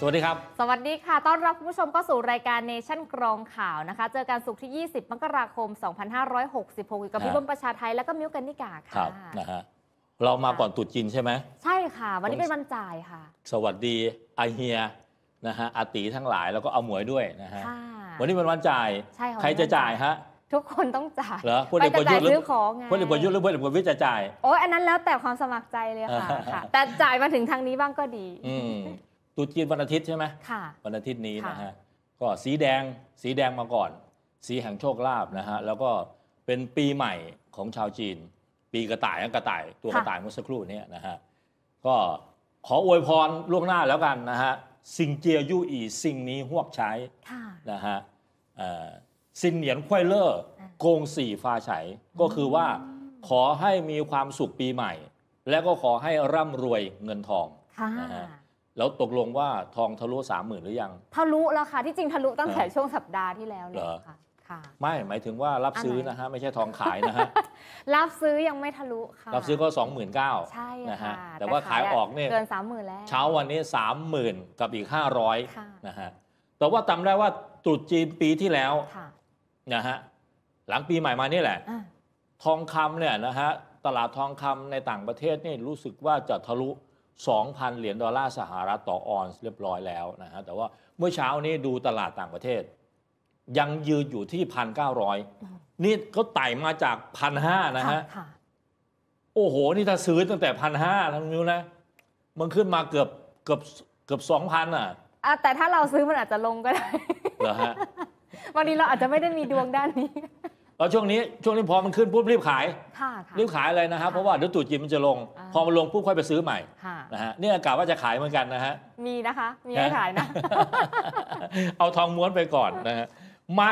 สวัสดีครับ สวัสดีค่ะต้อนรับคุณผู้ชมเข้าสู่รายการเนชั่นกรองข่าวนะคะ เจอกันสุกที่ 20มกราคม 2566อยู่กับพี่บุ้มประชาไทยแล้วก็มิวกันนิกาค่ะคนะฮะเรามาก่อนตุดจีนใช่ไหมใช่ค่ะ วันนี้เป็นวันจ่ายค่ะ สวัสดีไอเฮียนะฮะอาตีทั้งหลายแล้วก็เอาหมวยด้วยนะฮะวันนี้เป็นวันจ่ายใช่ใครจะจ่ายฮะทุกคนต้องจ่ายเหรอคนเด็กประยุทธ์หรือของไงคนเด็กประยุทธ์หรือคนเด็กประวิจะจ่ายโอ้ยอันนั้นแล้วแต่ความสมัครใจเลยค่ะแต่จ่ายมาถึงทางนี้บ้างก็ดี อืตุจีนวันอาทิตย์ใช่ไหมวันอาทิตย์นี้นะฮะ ก็สีแดงสีแดงมาก่อน สีแห่งโชคลาภนะฮะ แล้วก็เป็นปีใหม่ของชาวจีน ปีกระต่ายกระต่ายตัวกระต่ายเมื่อสักครู่นี้นะฮะ ก็ขออวยพรล่วงหน้าแล้วกันนะฮะสิงเจียยู่อี สิ่งนี้หวกใช้นะฮะสินเหนียนควยเลอร์โกงสี่ฟ้าไฉก็คือว่าขอให้มีความสุขปีใหม่ และก็ขอให้ร่ำรวยเงินทองนะฮะแล้วตกลงว่าทองทะลุสามหมื่นหรือยัง ทะลุแล้วค่ะที่จริงทะลุตั้งแต่ช่วงสัปดาห์ที่แล้วเลยค่ะ ไม่หมายถึงว่ารับซื้อนะฮะไม่ใช่ทองขายนะฮะรับซื้อยังไม่ทะลุค่ะรับซื้อก็ 2 9 0 0 0ใช่นะฮะค่ะแต่ว่าขายออกเนี่ยเกินสามหมื่นแล้วเช้าวันนี้30,000 กับอีก้าร500นะฮะแต่ว่าจำได้ว่าตรุษจีนปีที่แล้วนะฮะหลังปีใหม่มานี่แหละะทองคำเนี่ยนะฮะตลาดทองคำในต่างประเทศนี่รู้สึกว่าจะทะลุ2,000 เหรียญดอลลาร์สหรัฐต่อออนซ์เรียบร้อยแล้วนะฮะแต่ว่าเมื่อเช้านี้ดูตลาดต่างประเทศ ยังยืนอยู่ที่ 1,900 นี่เขาไต่มาจาก 1,500 นะฮะ โอ้โหนี่ถ้าซื้อตั้งแต่ 1,500ทั้งนิ้วนะมันขึ้นมาเกือบเกือบเกือบ 2,000 อ่ะแต่ถ้าเราซื้อมันอาจจะลงก็ได้ เหรอฮะวันนี้เราอาจจะไม่ได้มีดวงด้านนี้แล้วช่วงนี้ ช่วงนี้พอมันขึ้นปุ๊บรีบขายรีบขายเลยนะครับ เพราะว่าเดี๋ยวตุษจีนมันจะลงอพอมันลงปุ๊บค่อยไปซื้อใหม่ะนะฮะนี่อากาศว่าจะขายเหมือนกันนะฮะ มีนะคะมีให้ขายนะเอาทองม้วนไปก่อนนะฮะมา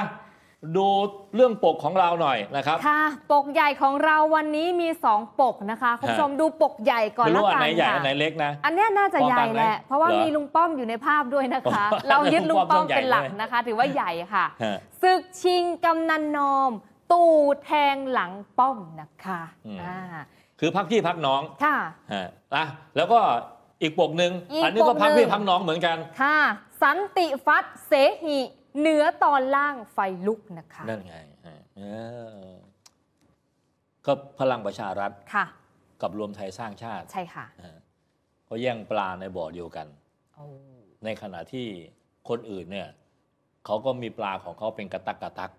ดูเรื่องปกของเราหน่อยนะครับค่ะปกใหญ่ของเราวันนี้มี2ปกนะคะคุณผู้ชมดูปกใหญ่ก่อนแลรู้ันกันไหนใหญ่อันไหนะเล็กนะอันนี้น่าจะใหญ่แหละเพราะว่ามีลุงป้อมอยู่ในภาพด้วยนะคะ เรายึดลุงป้อมเป็นหลักนะคะ ถือว่าใหญ่ค่ะะศึกชิงกำนันนอมตู่แทงหลังป้อมนะคะอ่าคือพักพี่พักน้องค่ะอ่ะ แล้วก็อีกปกหนึ่ง อันนี้ก็พักพี่พักน้องเหมือนกัน ค่ะ สันติฟัตเสหิเหนือตอนล่างไฟลุกนะคะ นั่นไงก็พลังประชารัฐค่ะกับรวมไทยสร้างชาติ ใช่ค่ะก็แย่งปลาในบ่อเดียวกัน ในขณะที่คนอื่นเนี่ยเขาก็มีปลาของเขาเป็นกระตักกระตัก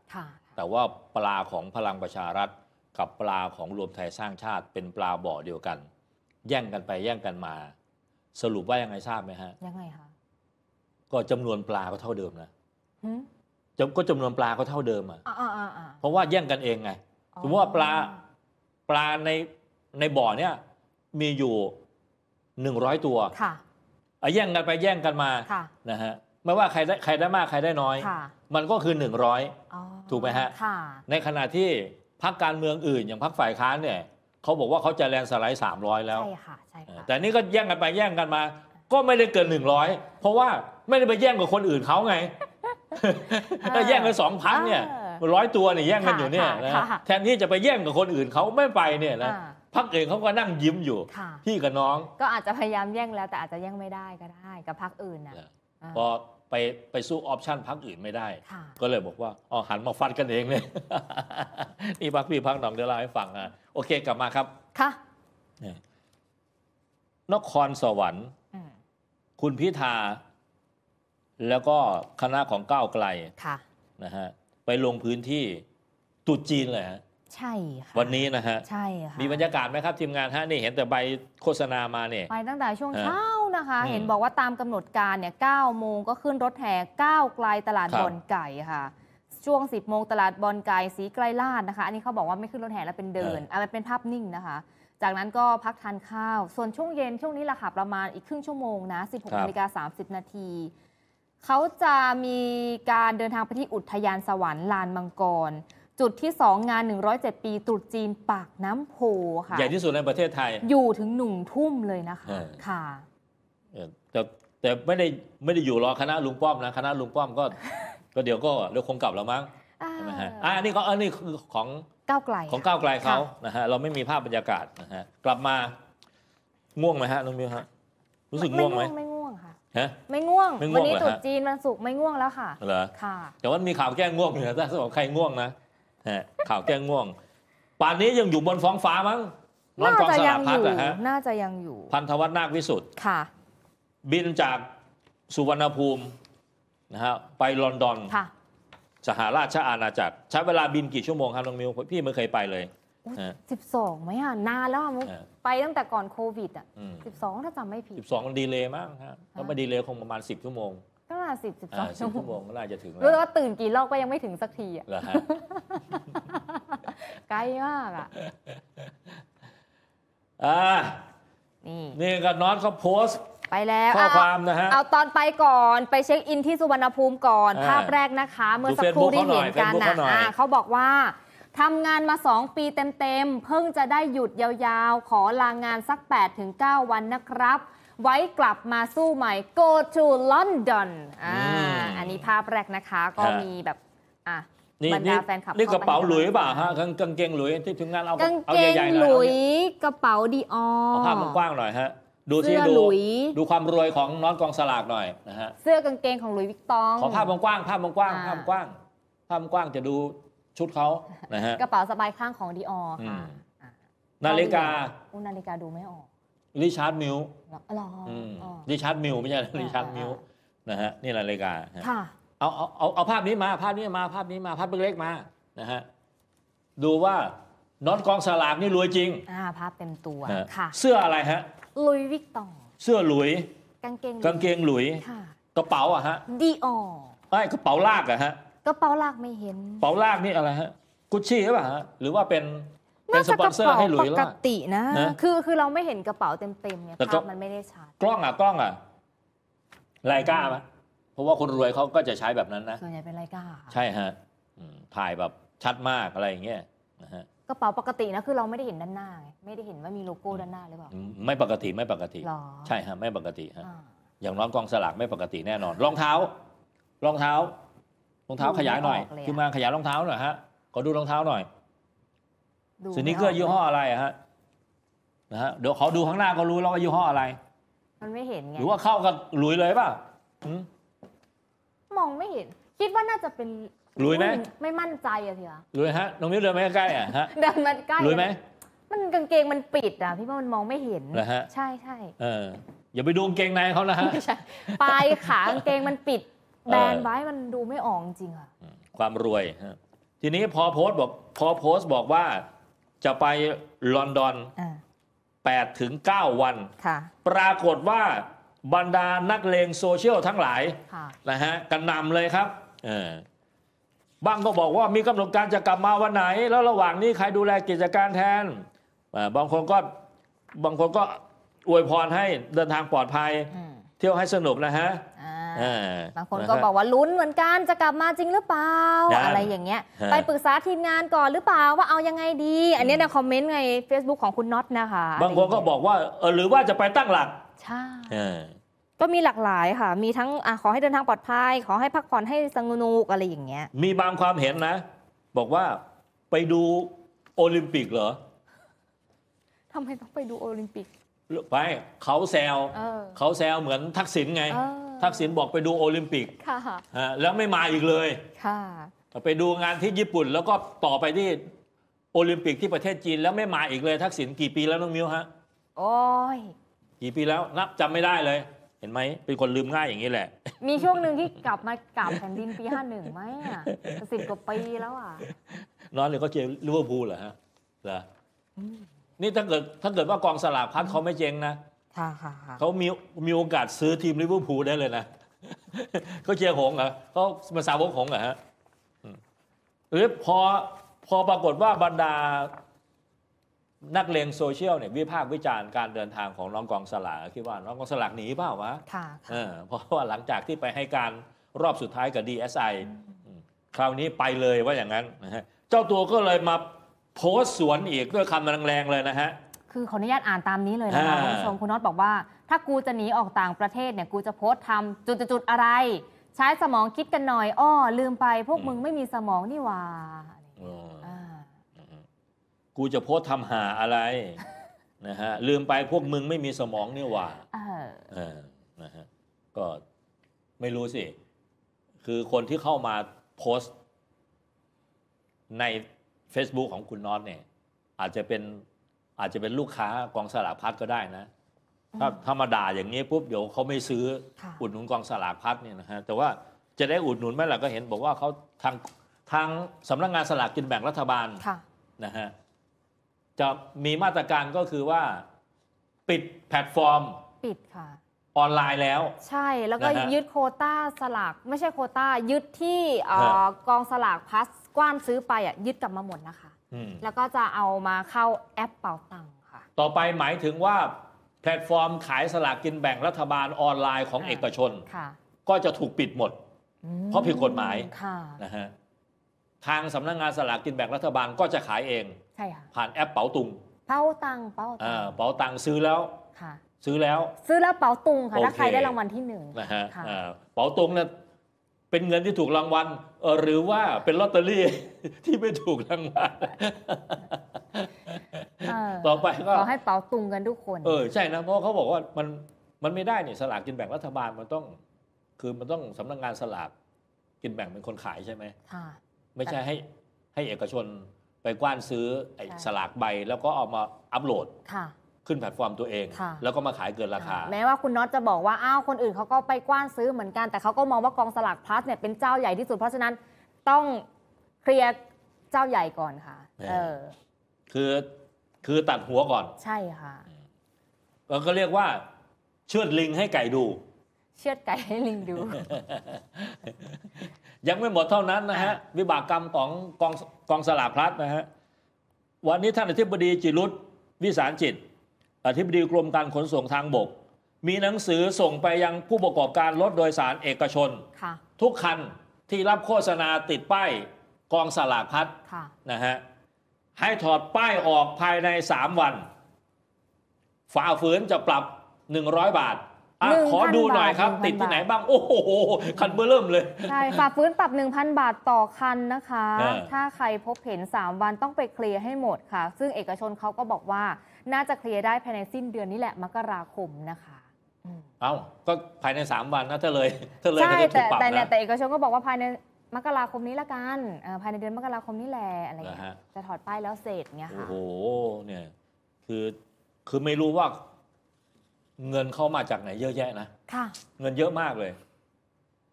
แต่ว่าปลาของพลังประชารัฐ กับปลาของรวมไทยสร้างชาติเป็นปลาบ่อเดียวกัน แย่งกันไปแย่งกันมา สรุปว่ายังไงทราบไหมฮะยังไงคะก็จำนวนปลาก็เท่าเดิมนะก็จำนวนปลาก็เท่าเดิมอ่ะเพราะว่าแย่งกันเองไงสมมติว่าปลาปลาในในบ่อเนี่ย มีอยู่หนึ่งร้อยตัวค่ะแย่งกันไปแย่งกันมาะนะฮะไม่ว่าใครได้ใครได้มากใครได้น้อย มันก็คือ 100 ถูกไหมฮะในขณะที่พักการเมืองอื่นอย่างพักฝ่ายค้านเนี่ยเขาบอกว่าเขาจะแลนสไลด์300แล้วใช่ค่ะใช่ค่ะแต่นี่ก็แย่งกันไปแย่งกันมา ก็ไม่ได้เกิน 100 เพราะว่าไม่ได้ไปแย่งกับคนอื่นเขาไงถ้าแย่งกันสองพักเนี่ยร้อยตัวเนี่ยแย่งกันอยู่เนี่ยนะแทนที่จะไปแย่งกับคนอื่นเขาไม่ไปเนี่ยนะพักเองเขาก็นั่งยิ้มอยู่ พี่กับน้อง ก็อาจจะพยายามแย่งแล้ว แต่อาจจะแย่งไม่ได้ก็ได้กับพักอื่นนะพอไปไปสู้ออปชันพักอื่นไม่ได้ ก็เลยบอกว่าอ๋อหันมาฟัดกันเองเลยนี่พักพี่พักน้องเดี๋ยวเล่าให้ฟังอ่ะโอเค กลับมาครับ ค่ะนครสวรรค์คุณพิธา แล้วก็คณะของก้าวไกลนะฮะไปลงพื้นที่ ตุจีนเลยฮะใช่ค่ะวันนี้นะฮะใช่ค่ะมีบรรยากาศไหมครับ ทีมงานฮะนี่เห็นแต่ใบโฆษณามาเนี่ยไปตั้งแต่ ช่วงเช้านะคะเห็นบอกว่าตามกำหนดการเนี่ยเโมงก็ขึ้นรถแห่ก้าไกลตลาดบอลไก่ค่ะ ช่วง 10 โมงตลาดบอลไก่ สีไกลลาดนะคะอันนี้เขาบอกว่าไม่ขึ้นรถแห่แล้วเป็นเดินเอาเป็นภาพนิ่งนะคะ จากนั้นก็พักทานข้าวส่วนช่วงเย็นช่วงนี้ละค่ะประมาณอีกครึ่งชั่วโมงนะ16นาฬิกา30นาทีเขาจะมีการเดินทางไปที่อุทยานสวรรค์ลานมังกร จุดที่2งาน107 ปี ตรุษจีนปากน้ำโพค่ะใหญ่ที่สุดในประเทศไทย อยู่ถึงหนุ่งทุ่มเลยนะคะค่ะแต่แต่ไม่ได้ไม่ได้อยู่รอคณะลุงป้อมนะคณะลุงป้อมก็ ก็เดี๋ยวก็เดี๋ยวคงกลับแล้วมั้งใช่ไหมฮะอันนี้ก็อันนี้คือของก้าวไกลของก้าวไกลเขานะฮะเราไม่มีภาพบรรยากาศนะฮะกลับมาง่วงไหมฮะลุงมิวฮะรู้สึกง่วงไหมไม่ง่วงค่ะฮะไม่ง่วงวันนี้ตุ๊จีนมันสุกไม่ง่วงแล้วค่ะเหรอค่ะแต่ว่ามีข่าวแก้ง่วงอยู่นะถ้าสำหรับใครง่วงนะฮะข่าวแก้ง่วง ป่านนี้ยังอยู่บนฟ้องฟ้ามั้งน่าจะยังอยู่น่าจะยังอยู่พันธวัฒน์นาควิสุทธ์ค่ะบินจากสุวรรณภูมินะฮะไปลอนดอนสหราชอาณาจักรใช้เวลาบินกี่ชั่วโมงครับน้องมิวพี่ไม่เคยไปเลยสิบสองไหมอ่ะนานแล้วมุกไปตั้งแต่ก่อนโควิดอ่ะสิบสองถ้าจำไม่ผิดสิบสองมันดีเลยมากฮะล้วมาดีเลยคงประมาณสิบชั่วโมง ก็น่าสิบสิบสองชั่วโมงก็น่าจะถึงแล้วแล้วตื่นกี่รอบก็ยังไม่ถึงสักทีอ่ะไกลมากอ่ะอ่านี่ก็น้องเขาโพสต์ไปแล้วข้อความนะฮะเอาตอนไปก่อนไปเช็คอินที่สุวรรณภูมิก่อนภาพแรกนะคะ เมื่อสักครู่ที่เห็นกันนะเขาบอกว่าทำงานมา 2 ปีเต็มๆ เพิ่งจะได้หยุดยาวๆ ขอลางานสัก 8-9 วันนะครับ ไว้กลับมาสู้ใหม่ go to London อ่าอันนี้ภาพแรกนะคะก็มีแบบอ่ะนี่นี่นี่กระเป๋าหลุยเปล่าฮะกางเกงหลุยที่ถึงงานเอาเอาใหญ่ๆหน่อลุยกระเป๋าดีออภาพมันกว้างหน่อยฮะดูที่ดูดูความรวยของน้องกองสลากหน่อยนะฮะเสื้อกางเกงของหลุยวิกตองขอภาพงกว้างภาพงกว้างภาพาภาพกว้างภาพกว้างจะดูชุดเขานะฮะกระเป๋าสบายข้างของดีอออค่ะนาฬิกาอุนาฬิกาดูไม่ออกริชาร์ดมิวลอรริชาร์ดมิวไม่ใช่ริชาร์ดมิวนะฮะนี่นาฬิกาค่ะเอาเอาเอาภาพนี้มาภาพนี้มาภาพนี้มา ภาพเล็กมานะฮะดูว่าน็องกองสลากนี่รวยจริงอ่าภาพเต็มตัวค่ะ เสื้ออะไรฮะลุยวิกตองเสื้อหลุยกางเกงกางเกงหลุยกระเป๋าอะฮะ ดีออไอ้กระเป๋าลากอะฮะ กระเป๋าลากไม่เห็น กระเป๋าลากนี่อะไรฮะ กุชชี่หรือเปล่าฮะ หรือว่าเป็น เป็นสปอนเซอร์ให้หลุยปลกตินะ คือคือเราไม่เห็นกระเป๋าเต็มๆเนี่ยแต่ก็ภาพมันไม่ได้ชัด กล้องอะกล้องอะไลกาไหมเพราะว่าคนรวยเขาก็จะใช้แบบนั้นนะ ส่วนใหญ่เป็นไรก้า ใช่ฮะถ่ายแบบชัดมากอะไรอย่างเงี้ยนะฮะกระเป๋าปกตินะคือเราไม่ได้เห็นด้านหน้าไงไม่ได้เห็นว่ามีโลโก้ด้านหน้าหรือเปล่าไม่ปกติไม่ปกติใช่ฮะไม่ปกติฮะอย่างน้องกองสลากไม่ปกติแน่นอน รองเท้า รองเท้า รองเท้าขยายหน่อย คือมาขยายรองเท้าหน่อยฮะขอดูรองเท้าหน่อยสินี้ก็ยี่ห้ออะไรฮะนะฮะเดี๋ยวขอดูข้างหน้าก็รู้แล้วว่ายี่ห้ออะไร มันไม่เห็นไงหรือว่าเข้ากับหลุยเลยป่ะมองไม่เห็น คิดว่าน่าจะเป็นลุยไหมไม่มั่นใจอะสีอะลุยฮะน้องมิ้วเดินมาใกล้ๆอะฮะเดินมาใกล้ลุยไหมมันกางเกงมันปิดอะพี่ว่ามันมองไม่เห็นนะฮะใช่ใช่เอออย่าไปดูกางเกงในเขานะฮะใช่ ปลายขากางเกงมันปิด แบนไว้มันดูไม่ออกจริงค่ะความรวยทีนี้พอโพสบอกพอโพสบอกว่าจะไปลอนดอนแปดถึงเก้าวันปรากฏว่าบรรดานักเลงโซเชียลทั้งหลายะนะฮะกันนำเลยครับบ้างก็บอกว่ามีกำหนดการจะกลับมาวันไหน แล้วระหว่างนี้ใครดูแลกิจการแทน บางคนก็บางคนก็อวยพรให้เดินทางปลอดภัยเที่ยวให้สนุกนะฮะบางคนก็บอกว่าลุ้นเหมือนกันจะกลับมาจริงหรือเปล่าอะไรอย่างเงี้ยไปปรึกษาทีมงานก่อนหรือเปล่าว่าเอายังไงดี อันนี้ในคอมเมนต์ใน Facebook ของคุณน็อตนะคะบางคนก็บอกว่าเออหรือว่าจะไปตั้งหลักใช่ก็มีหลากหลายค่ะ มีทั้งอขอให้เดินทางปลอดภัย ขอให้พักผ่อนให้สงนุกอะไรอย่างเงี้ย มีบางความเห็นนะ บอกว่าไปดูโอลิมปิกเหรอทำไมต้องไปดูโอลิมปิกไปเขาแซวเออเขาแซวเหมือนทักษิณไงออทักษิณบอกไปดูโอลิมปิก ค่ะ แล้วไม่มาอีกเลย ค่ะไปดูงานที่ญี่ปุ่น แล้วก็ต่อไปที่โอลิมปิกที่ประเทศจีนแล้วไม่มาอีกเลยทักษิณกี่ปีแล้วน้องมิวฮะโอ้ย กี่ปีแล้วนับจำไม่ได้เลยห็นไหมเป็นคนลืมง่ายอย่างนี้แหละ มีช่วงหนึ่งที่กลับมากราบแผ่นดินปีห้าหนึ่งไหมอ่ะสิบกว่าปีแล้วอ่ะน้องเลยก็เชียร์ลิเวอร์พูลเหรอฮะเหรอนี่ถ้าเกิดถ้าเกิดว่ากองสลากพัดเขาไม่เจ๊งนะเขามีมีโอกาสซื้อทีมลิเวอร์พูลได้เลยนะเขาเชียร์หงเหรอเขามาสาวกหงเหรอฮะหรือพอพอปรากฏว่าบรรดานักเลงโซเชียลเนี่ยวิพากษ์วิจารณ์การเดินทางของน้องกองสลาก คิดว่าน้องกองสลากหนีเปล่าวะเออเพราะว่าหลังจากที่ไปให้การรอบสุดท้ายกับ DSI คราวนี้ไปเลยว่าอย่างนั้นนะฮะเจ้าตัวก็เลยมาโพสต์สวนอีกด้วยคำแรงๆเลยนะฮะ คือขออนุญาตอ่านตามนี้เลยนะคะคุณผู้ชมคุณน็อตบอกว่า ถ้ากูจะหนีออกต่างประเทศเนี่ยกูจะโพสต์ทำจุดๆอะไร ใช้สมองคิดกันหน่อยอ้อลืมไปพวกมึงไม่มีสมองนี่หว่ากูจะโพสทำหาอะไรนะฮะลืมไปพวกมึงไม่มีสมองเนี่ยว่าเออนะฮะก็ไม่รู้สิ คือคนที่เข้ามาโพสต์ ใน Facebook ของคุณน็อตเนี่ย อาจจะเป็นอาจจะเป็นลูกค้ากองสลากพัดก็ได้นะถ้าถ้ามาด่าอย่างนี้ปุ๊บเดี๋ยวเขาไม่ซื้ออุดหนุนกองสลากพัดเนี่ยนะฮะแต่ว่าจะได้อุดหนุนไหมล่ะก็เห็นบอกว่าเขาทางทางสำนักงงานสลากกินแบ่งรัฐบาลนะฮะจะมีมาตรการก็คือว่าปิดแพลตฟอร์มปิดค่ะ ออนไลน์แล้ว ใช่แล้วก็นะะยึดโคต้าสลากไม่ใช่โคต้ายึดที่กองสลากพัสกว้านซื้อไปอ่ะยึดกลับมาหมดนะคะ แล้วก็จะเอามาเข้าแอปเป่าตังค์ค่ะ ต่อไปหมายถึงว่าแพลตฟอร์มขายสลากกินแบ่งรัฐบาลออนไลน์ของเอกชนก็จะถูกปิดหมด เพราะผิดกฎหมายะนะฮะทางสำนักงงานสลากกินแบ่งรัฐบาลก็จะขายเอง ใช่ค่ะผ่านแอปเป๋าตุงเป๋าตังเป๋าตัอ่างเป๋าตังซื้อแล้วค่ะ ซื้อแล้ว ซื้อแล้วเป๋าตุงค่ะ แลถ้าใครได้รางวัลที่หนึ่งนะฮะเป๋าตุงเนี่ยเป็นเงินที่ถูกรางวัลหรือว่าเป็นลอตเตอรี่ที่ไม่ถูกรางวัลต่อไปก็ขอให้เป๋าตุงกันทุกคน เออใช่นะเพราะเขาบอกว่ามันมันไม่ได้เนี่ยสลากกินแบ่งรัฐบาลมันต้อง คือมันต้องสำนักงานสลากกินแบ่งเป็นคนขายใช่ไหมค่ะไม่ใช่ให้ ให้เอกชนไปกว้านซื้อไอ้สลากใบ แล้วก็เอามาอัปโหลดค่ะ ขึ้นแพลตฟอร์มตัวเองแล้วก็มาขายเกินราคาแม้ว่าคุณน็อตจะบอกว่าอ้าวคนอื่นเขาก็ไปกว้านซื้อเหมือนกันแต่เขาก็มองว่ากองสลากพลัสเนี่ยเป็นเจ้าใหญ่ที่สุดเพราะฉะนั้นต้องเคลียร์เจ้าใหญ่ก่อนค่ะ เออคือคือตัดหัวก่อน ใช่ค่ะแล้วก็เรียกว่าเชือดลิงให้ไก่ดู เชือดไก่ให้ลิงดูยังไม่หมดเท่านั้นนะฮะ วิบากกรรมของกองกองสลากพลัสนะฮะ วันนี้ท่านอธิบดีจิรุตวิสารจิต อธิบดีกรมการขนส่งทางบก มีหนังสือส่งไปยังผู้ประกอบการรถโดยสารเอกชน ทุกคันที่รับโฆษณาติดป้ายกองสลากพัดนะฮะให้ถอดป้ายออกภายใน 3 วัน ฝ่าฝืนจะปรับ 100 บาทขอดูหน่อยครับ ติดที่ไหนบ้างโอ้โห คันเบอร์เริ่มเลย ใช่ฝ่าฟื้นปรับ 1,000 บาทต่อคันนะคะ ถ้าใครพบเห็น 3 วันต้องไปเคลียร์ให้หมดค่ะ ซึ่งเอกชนเขาก็บอกว่าน่าจะเคลียร์ได้ภายในสิ้นเดือนนี้แหละ มกราคมนะคะเอ้า ก็ภายใน 3 วันนะถ้าเลยถ้าเลยใช่แต่แต่เนี่ยแต่เอกชนก็บอกว่าภายในมกราคมนี้ละกันภายในเดือนมกราคมนี้แหละอะไรจะถอดป้ายแล้วเสร็จเงี้ยค่ะโอ้โหเนี่ยคือคือไม่รู้ว่าเงินเข้ามาจากไหนเยอะแยะนะ ค่ะ เงินเยอะมากเลย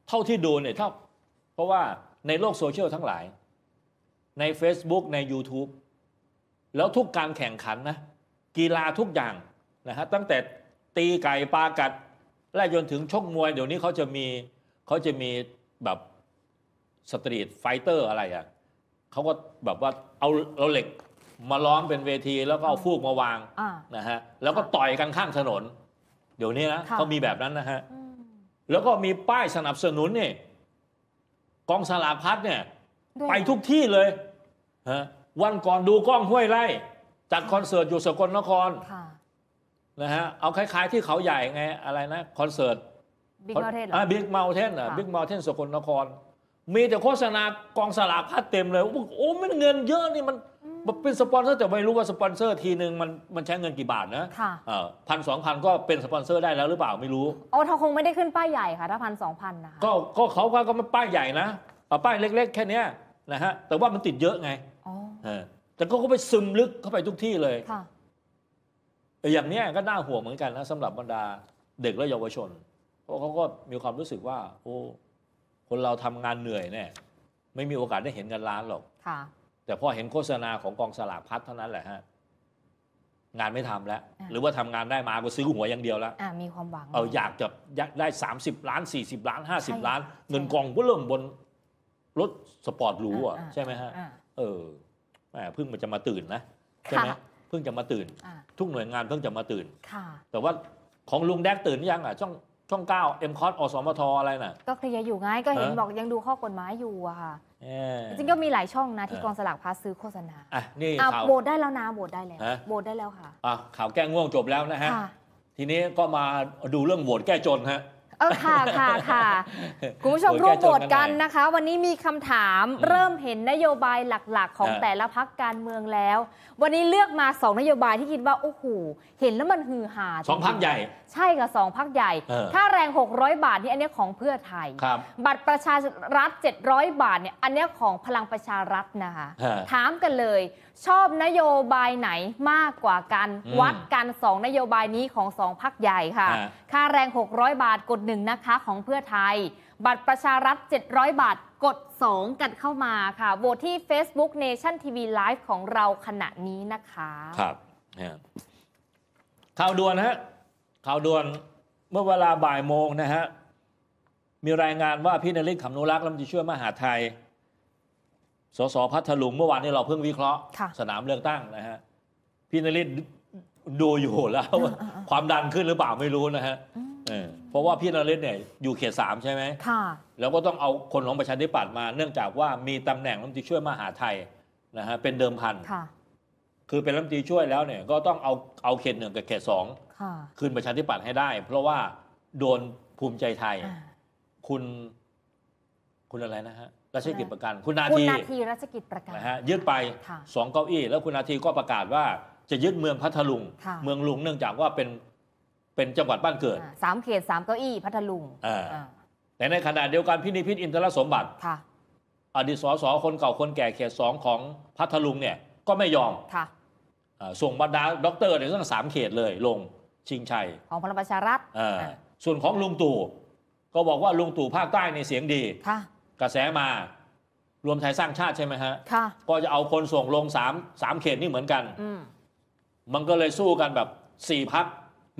เท่าที่ดูเนี่ยเท่า เพราะว่าในโลกโซเชียลทั้งหลาย ใน Facebook ใน YouTube แล้วทุกการแข่งขันนะ กีฬาทุกอย่างนะฮะตั้งแต่ตีไก่ปลากัดและจนถึงชกมวย เดี๋ยวนี้เขาจะมีเขาจะมีแบบสตรีทไฟเตอร์อะไรอะ่ะเขาก็แบบว่าเอาเราเหล็กมาล้อมเป็นเวที แล้วก็เอาฟูกมาวางนะฮะแล้วก็ต่อยกันข้างถนนเดี๋ยวนี้นะเขามีแบบนั้นนะฮะแล้วก็มีป้ายสนับสนุนนี่กองสลากพัดเนี่ยยไปทุกที่เลยฮะวันก่อนดูกล้องห้วยไร่จัดคอนเสิร์ตอยู่สกลนครนะฮะเอาคล้าย ๆ ที่เขาใหญ่ไง อะไรนะคอนเสิร์ตบิ๊กเมลเทนอบิ๊กเมลเทนอ่ะบิ๊กเมลเทนสกลนคร มีแต่โฆษณากองสลากพัดเต็มเลยโอ้โหมันเงินเยอะนี่มันเป็นสปอนเซอร์แต่ไม่รู้ว่าสปอนเซอร์ทีหนึ่งมันมันใช้เงินกี่บาทนะค่ะพันสองพันก็เป็นสปอนเซอร์ได้แล้วหรือเปล่าไม่รู้โอ้เขาคงไม่ได้ขึ้นป้ายใหญ่ค่ะถ้าพันสองพันนะคะก็ก็เขาก็ไม่ป้ายใหญ่นะ ป้ายเล็ก ๆ แค่นี้นะฮะแต่ว่ามันติดเยอะไงแต่ก็ไปซึมลึกเข้าไปทุกที่เลยค่ะอย่างนี้ก็น่าห่วงเหมือนกันนะสำหรับบรรดาเด็กและเยาวชนเพราะเขาก็มีความรู้สึกว่า โอ้คนเราทำงานเหนื่อยแน่ไม่มีโอกาสได้เห็นเงินล้านหรอกค่ะแต่พอเห็นโฆษณาของกองสลากพัดเท่านั้นแหละฮะงานไม่ทำแล้วหรือว่าทำงานได้มาก็ซื้อหัวอย่างเดียวแล้วมีความหวังเอออยากจะยากได้ 30ล้าน40ล้าน50 ล้าน เงินกองก็เริ่มบนรถสปอร์ตหรูอ่ะใช่ไหมฮะเออแหมเพิ่งมันจะมาตื่นนะ ใช่ไหมเพิ่งจะมาตื่น ทุกหน่วยงานเพิ่งจะมาตื่นแต่ว่าของลุงแดกตื่นยังอ่ะ ช่องช่องเก้าเอ็มคอสอสมทอะไรน่ะ ก็เคลียร์อยู่ไงก็เห็นบอกยังดูข้อกฎหมายอยู่อะค่ะจริงก็มีหลายช่องนะ ที่กองสลากพลัสซื้อโฆษณาอ่ะนี่ข่าวโบดได้แล้วนะ โบดได้แล้วโบดได้แล้วค่ะอ่ะ ข่าวแก้ง่วงจบแล้วนะฮะ ทีนี้ก็มาดูเรื่องโหวตแก้จนฮะเออค่ะค่ะค่ะคุณผู้ชมร่วมโหวตกันนะคะ วันนี้มีคำถามเริ่มเห็นนโยบายหลักๆ ของแต่ละพักการเมืองแล้ว วันนี้เลือกมา2นโยบายที่คิดว่าโอ้โหเห็นแล้วมันฮือฮาสองพักใหญ่ใช่ค่ะสองพักใหญ่ ค่าแรง 600 บาทนี่อันนี้ของเพื่อไทย บัตรประชารัฐ700 บาทเนี่ยอันนี้ของพลังประชารัฐนะคะถามกันเลยชอบนโยบายไหนมากกว่ากัน วัดกัน 2 นโยบายนี้ของ 2พักใหญ่ค่ะ ค่าแรง 600 บาท กดหนึ่งนะคะของเพื่อไทย บัตรประชารัฐ 700 บาท กด 2 กันเข้ามาค่ะโหวตที่ Facebook Nation TV Live ของเราขณะนี้นะคะ ครับข่าวด่วนฮะ ข่าวด่วนเมื่อเวลาบ่ายโมงนะฮะ มีรายงานว่าพี่นริศขำนุรักษ์รัฐมนตรีช่วยมหาไทยสสพัทลุงเมื่อวานนี้เราเพิ่งวิเคราะห์ สนามเลือกตั้งนะฮะพี่นริศดูอยู่แล้วความดันขึ้นหรือเปล่าไม่รู้นะฮะเพราะว่าพี่นริศเนี่ยอยู่เขตสามใช่ไหมค่ะแล้วก็ต้องเอาคนของประชาธิปัตย์มา เนื่องจากว่ามีตำแหน่งรัฐมนตรีช่วยมหาไทยนะฮะเป็นเดิมพันค่ะคือเป็นรัฐมนตรีช่วยแล้วเนี่ยก็ต้องเอาเอาเขตหนึ่งกับเขตสองคืนประชาธิปัตย์ให้ได้ เพราะว่า โดนภูมิใจไทย คุณคุณอะไรนะฮะรัชกิจประกันคุณนาทีคุณนาทีรัชกิจประกันนะฮะยึดไปสองเก้าอี้แล้วคุณนาทีก็ประกาศว่าจะยึดเมืองพัทลุง เมืองลุงเนื่องจากว่าเป็นเป็นจังหวัดบ้านเกิดสามเขตสามเก้าอี้พัทลุงแต่ในขณะเดียวกันพี่นิพิษอินทรสมบัติอดีตสสคนเก่าคนแก่เขตสองของพัทลุงเนี่ยก็ไม่ยอมส่งบรรดาด็อกเตอร์เนี่ยตั้งสามเขตเลยลงชิงชัยของพลังประชารัฐส่วนของลุงตู่ก็บอกว่าลุงตู่ภาคใต้ในเสียงดีกระแสมารวมไทยสร้างชาติใช่ไหมฮะค่ะก็จะเอาคนส่งลงสามสามเขตนี่เหมือนกันอมมันก็เลยสู้กันแบบสี่พัก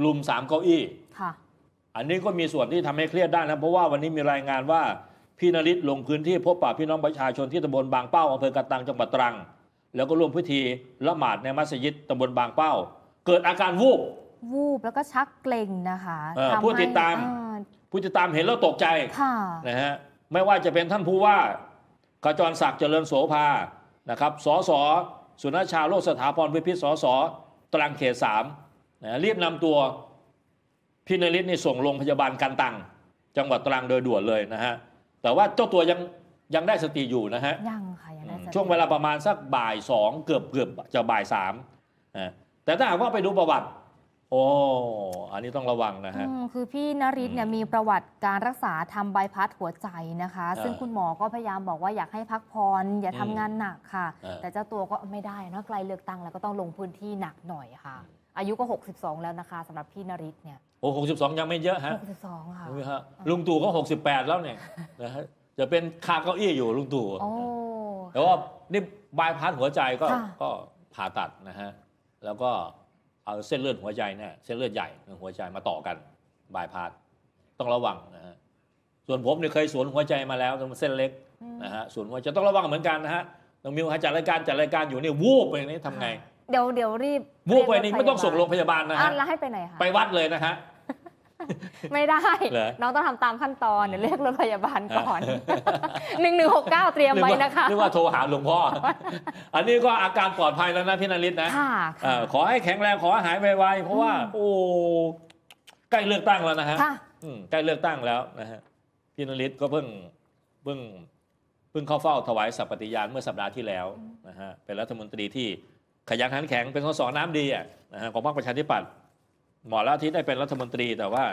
ลุมสามเก้าอี้ค่ะอันนี้ก็มีส่วนที่ทำให้เครียดได้นะ เพราะว่าวันนี้มีรายงานว่า พี่นริศลงพื้นที่พบปะพี่น้องประชาชนที่ตำบลบางเป้าอำเภอกระตังจังหวัดตรัง แล้วก็ร่วมพิธีละหมาดในมัสยิดตำบลบางเป้า เกิดอาการวูบ วูบแล้วก็ชักเกร็งนะคะผู้ติดตามผู้ติดตามเห็นแล้วตกใจค่ะนะฮะไม่ว่าจะเป็นท่านผู้ว่าขจรศักดิ์เจริญโสภา นะครับสสสุนชาโลสถาพรพิพิษสสตรังเขตสามนะรีบนำตัวพี่นริศนี่ส่งโรงพยาบาลกันตังจังหวัดตรังโดยด่วนเลยนะฮะ แต่ว่าเจ้าตัวยัง ยังได้สติอยู่นะฮะ ยังค่ะ ยังได้สติ ช่วงเวลาประมาณสักบ่ายสองเกือบเกือบจะบ่ายสามแต่ถ้าหากว่าไปดูประวัติโอ้ อันนี้ต้องระวังนะฮะคือพี่นริศเนี่ยมีประวัติการรักษาทำใบพัดหัวใจนะคะ ซึ่งคุณหมอก็พยายามบอกว่าอยากให้พักผ่อนอย่าทำงานหนักค่ะ แต่เจ้าตัวก็ไม่ได้นะไกลเลือกตั้งแล้วก็ต้องลงพื้นที่หนักหน่อยค่ะ อายุก็ 62 แล้วนะคะสำหรับพี่นริศเนี่ยโอ้หกสิบสองยังไม่เยอะฮะ62 ค่ะรู้ฮะลุงตู่ก็หกสิบแปดแล้วเนี่ยนะฮะจะเป็นคาเก้าอี้อยู่ลุงตู่แต่ว่านี่บายพัดหัวใจก็ก็ผ่าตัดนะฮะแล้วก็เอาเส้นเลือดหัวใจเนี่ยเส้นเลือดใหญ่หัวใจมาต่อกัน บายพาส ต้องระวังนะฮะส่วนผมเนี่ยเคยสวนหัวใจมาแล้วตรงเส้นเล็กนะฮะสวนหัวใจต้องระวังเหมือนกันนะฮะต้องมีหัวจัดรายการจัดรายการอยู่เนี่ยวูบไปนี่ทำไง เดี๋ยวเดี๋ยวรีบวูบไปนี่ไม่ต้องส่งโรงพยาบาลนะฮะแล้วให้ไปไหนคะไปวัดเลยนะฮะไม่ได้ น้องต้องทำตามขั้นตอนเดี๋ยวเรียกรถพยาบาลก่อนหนึ่งหนึ่งหกเก้าเตรียมไว้นะคะนึกว่าโทรหาหลวงพ่อ อันนี้ก็อาการปลอดภัยแล้วนะพี่นริศนะขอให้แข็งแรงขอหายไวๆเพราะว่า โอ้ใกล้เลือกตั้งแล้วนะฮะใกล้เลือกตั้งแล้วนะฮะพี่นริศก็เพิ่งเพิ่งเพิ่งเข้าเฝ้าถวายสัปฏิญาณเมื่อสัปดาห์ที่แล้วนะฮะเป็นรัฐมนตรีที่ขยันขันแข็งเป็นสสน้ำดีอ่ะนะฮะของพรรคประชาธิปัตย์หมอละทิศได้เป็นรัฐมนตรีแต่ว่า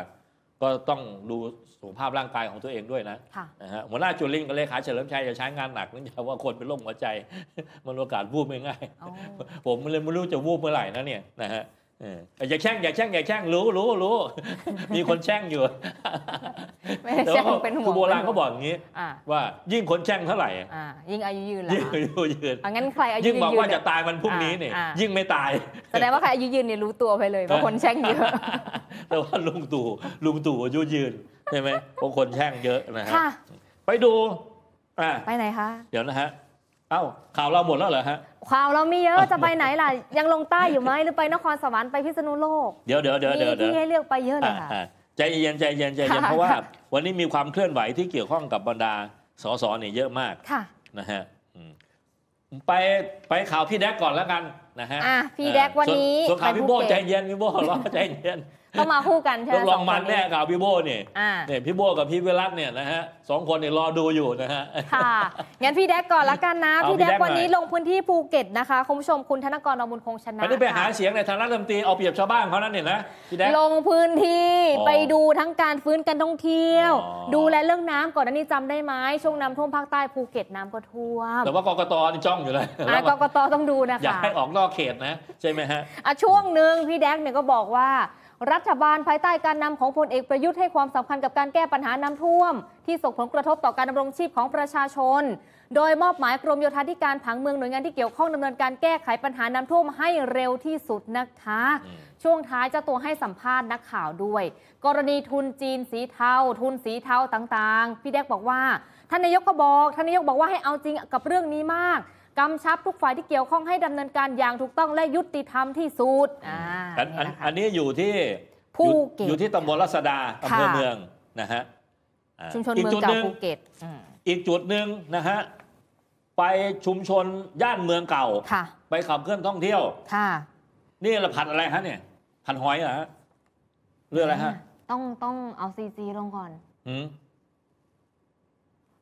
ก็ต้องดูสุขภาพร่างกายของตัวเองด้วยนะะนะฮะหัวหน้าจุลินก็เลขาเฉลิมชัยจะใช้งานหนักเนื่องจากว่าคนเป็นโรคหัวใจ มันโอกาสวูบไม่ง่าย ผมเลยไม่รู้จะวูบเมื่อไหร่นะเนี่ยนะฮะอย่าแช่งอย่าแช่งอย่าแช่งรู้รู้รู้มีคนแช่งอยู่แต่ว่าคือโบราณเขาบอกอย่างนี้ว่ายิ่งคนแช่งเท่าไหร่ยิ่งอายุยืนลยิ่งอายุยืนงั้นใครอายุยืนยิ่งบอกว่าจะตายวันพรุ่งนี้เนี่ยยิ่งไม่ตายแสดงว่าใครอายุยืนเนี่ยรู้ตัวไปเลย ว่าคนแช่งเยอะแต่ว่าลุงตู่ลุงตู่อายุยืนใช่ไหมเพราะคนแช่งเยอะนะฮะไปดูไปไหนคะเดี๋ยวนะฮะเอ้าข่าวเราหมดแล้วเหรอฮะข่าวเรามีเยอะจะไปไหนล่ะ ยังลงใต้อยู่ไหม หรือไปนครสวรรค์ไปพิษณุโลกเดี๋ยวเดี๋ยวเดี๋ยวเดี๋ยวที่ให้เลือกไปเยอะเลยค่ะใจเย็นใจเย็นใจเย็นเพราะว่า วันนี้มีความเคลื่อนไหวที่เกี่ยวข้องกับบรรดาสสเนี่ยเยอะมากนะฮะไปไปข่าวพี่แดกก่อนแล้วกันนะฮะพี่แดกวันนี้ส่วนข่าวพี่โบ ใจเย็นพี่โบรอใจเย็นต้องมาคู่กันใช่ไหมลองมันแน่กับพี่โบ้เนี่ยเนี่ยพี่โบ้กับพี่เวรัตเนี่ยนะฮะสองคนเนี่ยรอดูอยู่นะฮะค่ะงั้นพี่แดกก่อนละกันนะ พี่แดกวันนี้ลงพื้นที่ภูเก็ตนะคะคุณผู้ชมคุณธนกรอมุลคงชนะไม่ได้ไปหาเสียงในฐานะรัฐมนตรีเอาเปรียบชาวบ้านเขานั่นเนี่ยนะพี่แดกลงพื้นที่ไปดูทั้งการฟื้นการท่องเที่ยวดูแลเรื่องน้ำก่อนนี้นี่จำได้ไหมช่วงน้าท่วมภาคใต้ภูเก็ตน้ำก็ท่วมแต่ว่ากกตนีจ้องอยู่เลยกกตต้องดูนะคะอย่าให้ออกนอกเขตนะใช่ไหมฮะช่วงหนึ่งพี่แดกเนี่ยก็บอกว่ารัฐบาลภายใต้การนำของพลเอกประยุทธ์ให้ความสำคัญกับการแก้ปัญหาน้ำาท่วม ที่ส่งผลกระทบต่อการดำรงชีพของประชาชน โดยมอบหมายกรมโยธาธิการผังเมืองหน่วยงานที่เกี่ยวข้องดำเนินการแก้ไขปัญหาน้ำท่วมให้เร็วที่สุดนะคะ ช่วงท้ายเจ้าตัวให้สัมภาษณ์นักข่าวด้วย กรณีทุนจีนสีเทาทุนสีเทาต่างๆพี่แดกบอกว่าท่านนายกก็บอกท่านนายกบอกว่าให้เอาจริงกับเรื่องนี้มากำชับทุกฝ่ายที่เกี่ยวข้องให้ดำเนินการอย่างถูกต้องและยุติธรรมที่สุดอ่าอันนอันนี้อยู่ที่ภูเก็ตอยู่ที่ตำบลรัศดาอำเภอเมืองนะฮะชุมชนเมืองเก่าภูเก็ตอีกจุดหนึ่งนะฮะไปชุมชนย่านเมืองเก่าไปขับเคลื่อนท่องเที่ยว ค่ะนี่เราผัดอะไรฮะ เนี่ยผัดหอยเหรอฮะเรื่องอะไรฮะ ต้องต้องเอาซีจีลงก่อน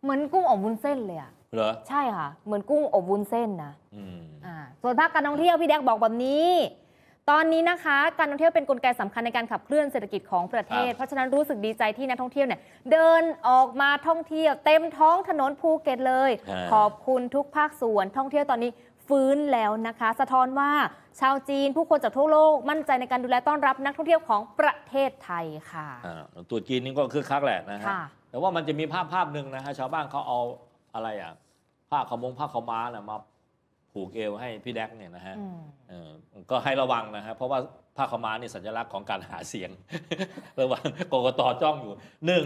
เหมือนกุ้งอบวุ้นเส้นเลยอะเหรอใช่ค่ะเหมือนกุ้งอบวุ้นเส้นนะส่วนภาคการท่องเที่ยวพี่แดกบอกแบบนี้ ตอนนี้นะคะ การท่องเที่ยวเป็นนกลไกสำคัญในการขับเคลื่อนเศรษฐกิจของประเทศ เพราะฉะนั้นรู้สึกดีใจที่นักท่องเที่ยวเนี่ยเดินออกมาท่องเที่ยว เต็มท้องถนนภูเก็ตเลย ขอบคุณทุกภาคส่วนท่องเที่ยวตอนนี้ฟื้นแล้วนะคะ สะท้อนว่าชาวจีนผู้คนจากทั่วโลกมั่นใจในการดูแลต้อนรับนักท่องเที่ยวของประเทศไทยค่ะตัวจีนนี่ก็คึกคักแหละนะฮะแต่ว่ามันจะมีภาพภาพหนึ่งนะฮะชาวบ้านเขาเอาอะไรอ่ะผ้าขมงผ้าขม้าเนี่ยมาผูกเอวให้พี่แดกเนี่ยนะฮะก็ให้ระวังนะฮะ เพราะว่าผ้าขม้านี่สัญลักษณ์ของการหาเสียง ระวังกรกตจ้องอยู่ หนึ่ง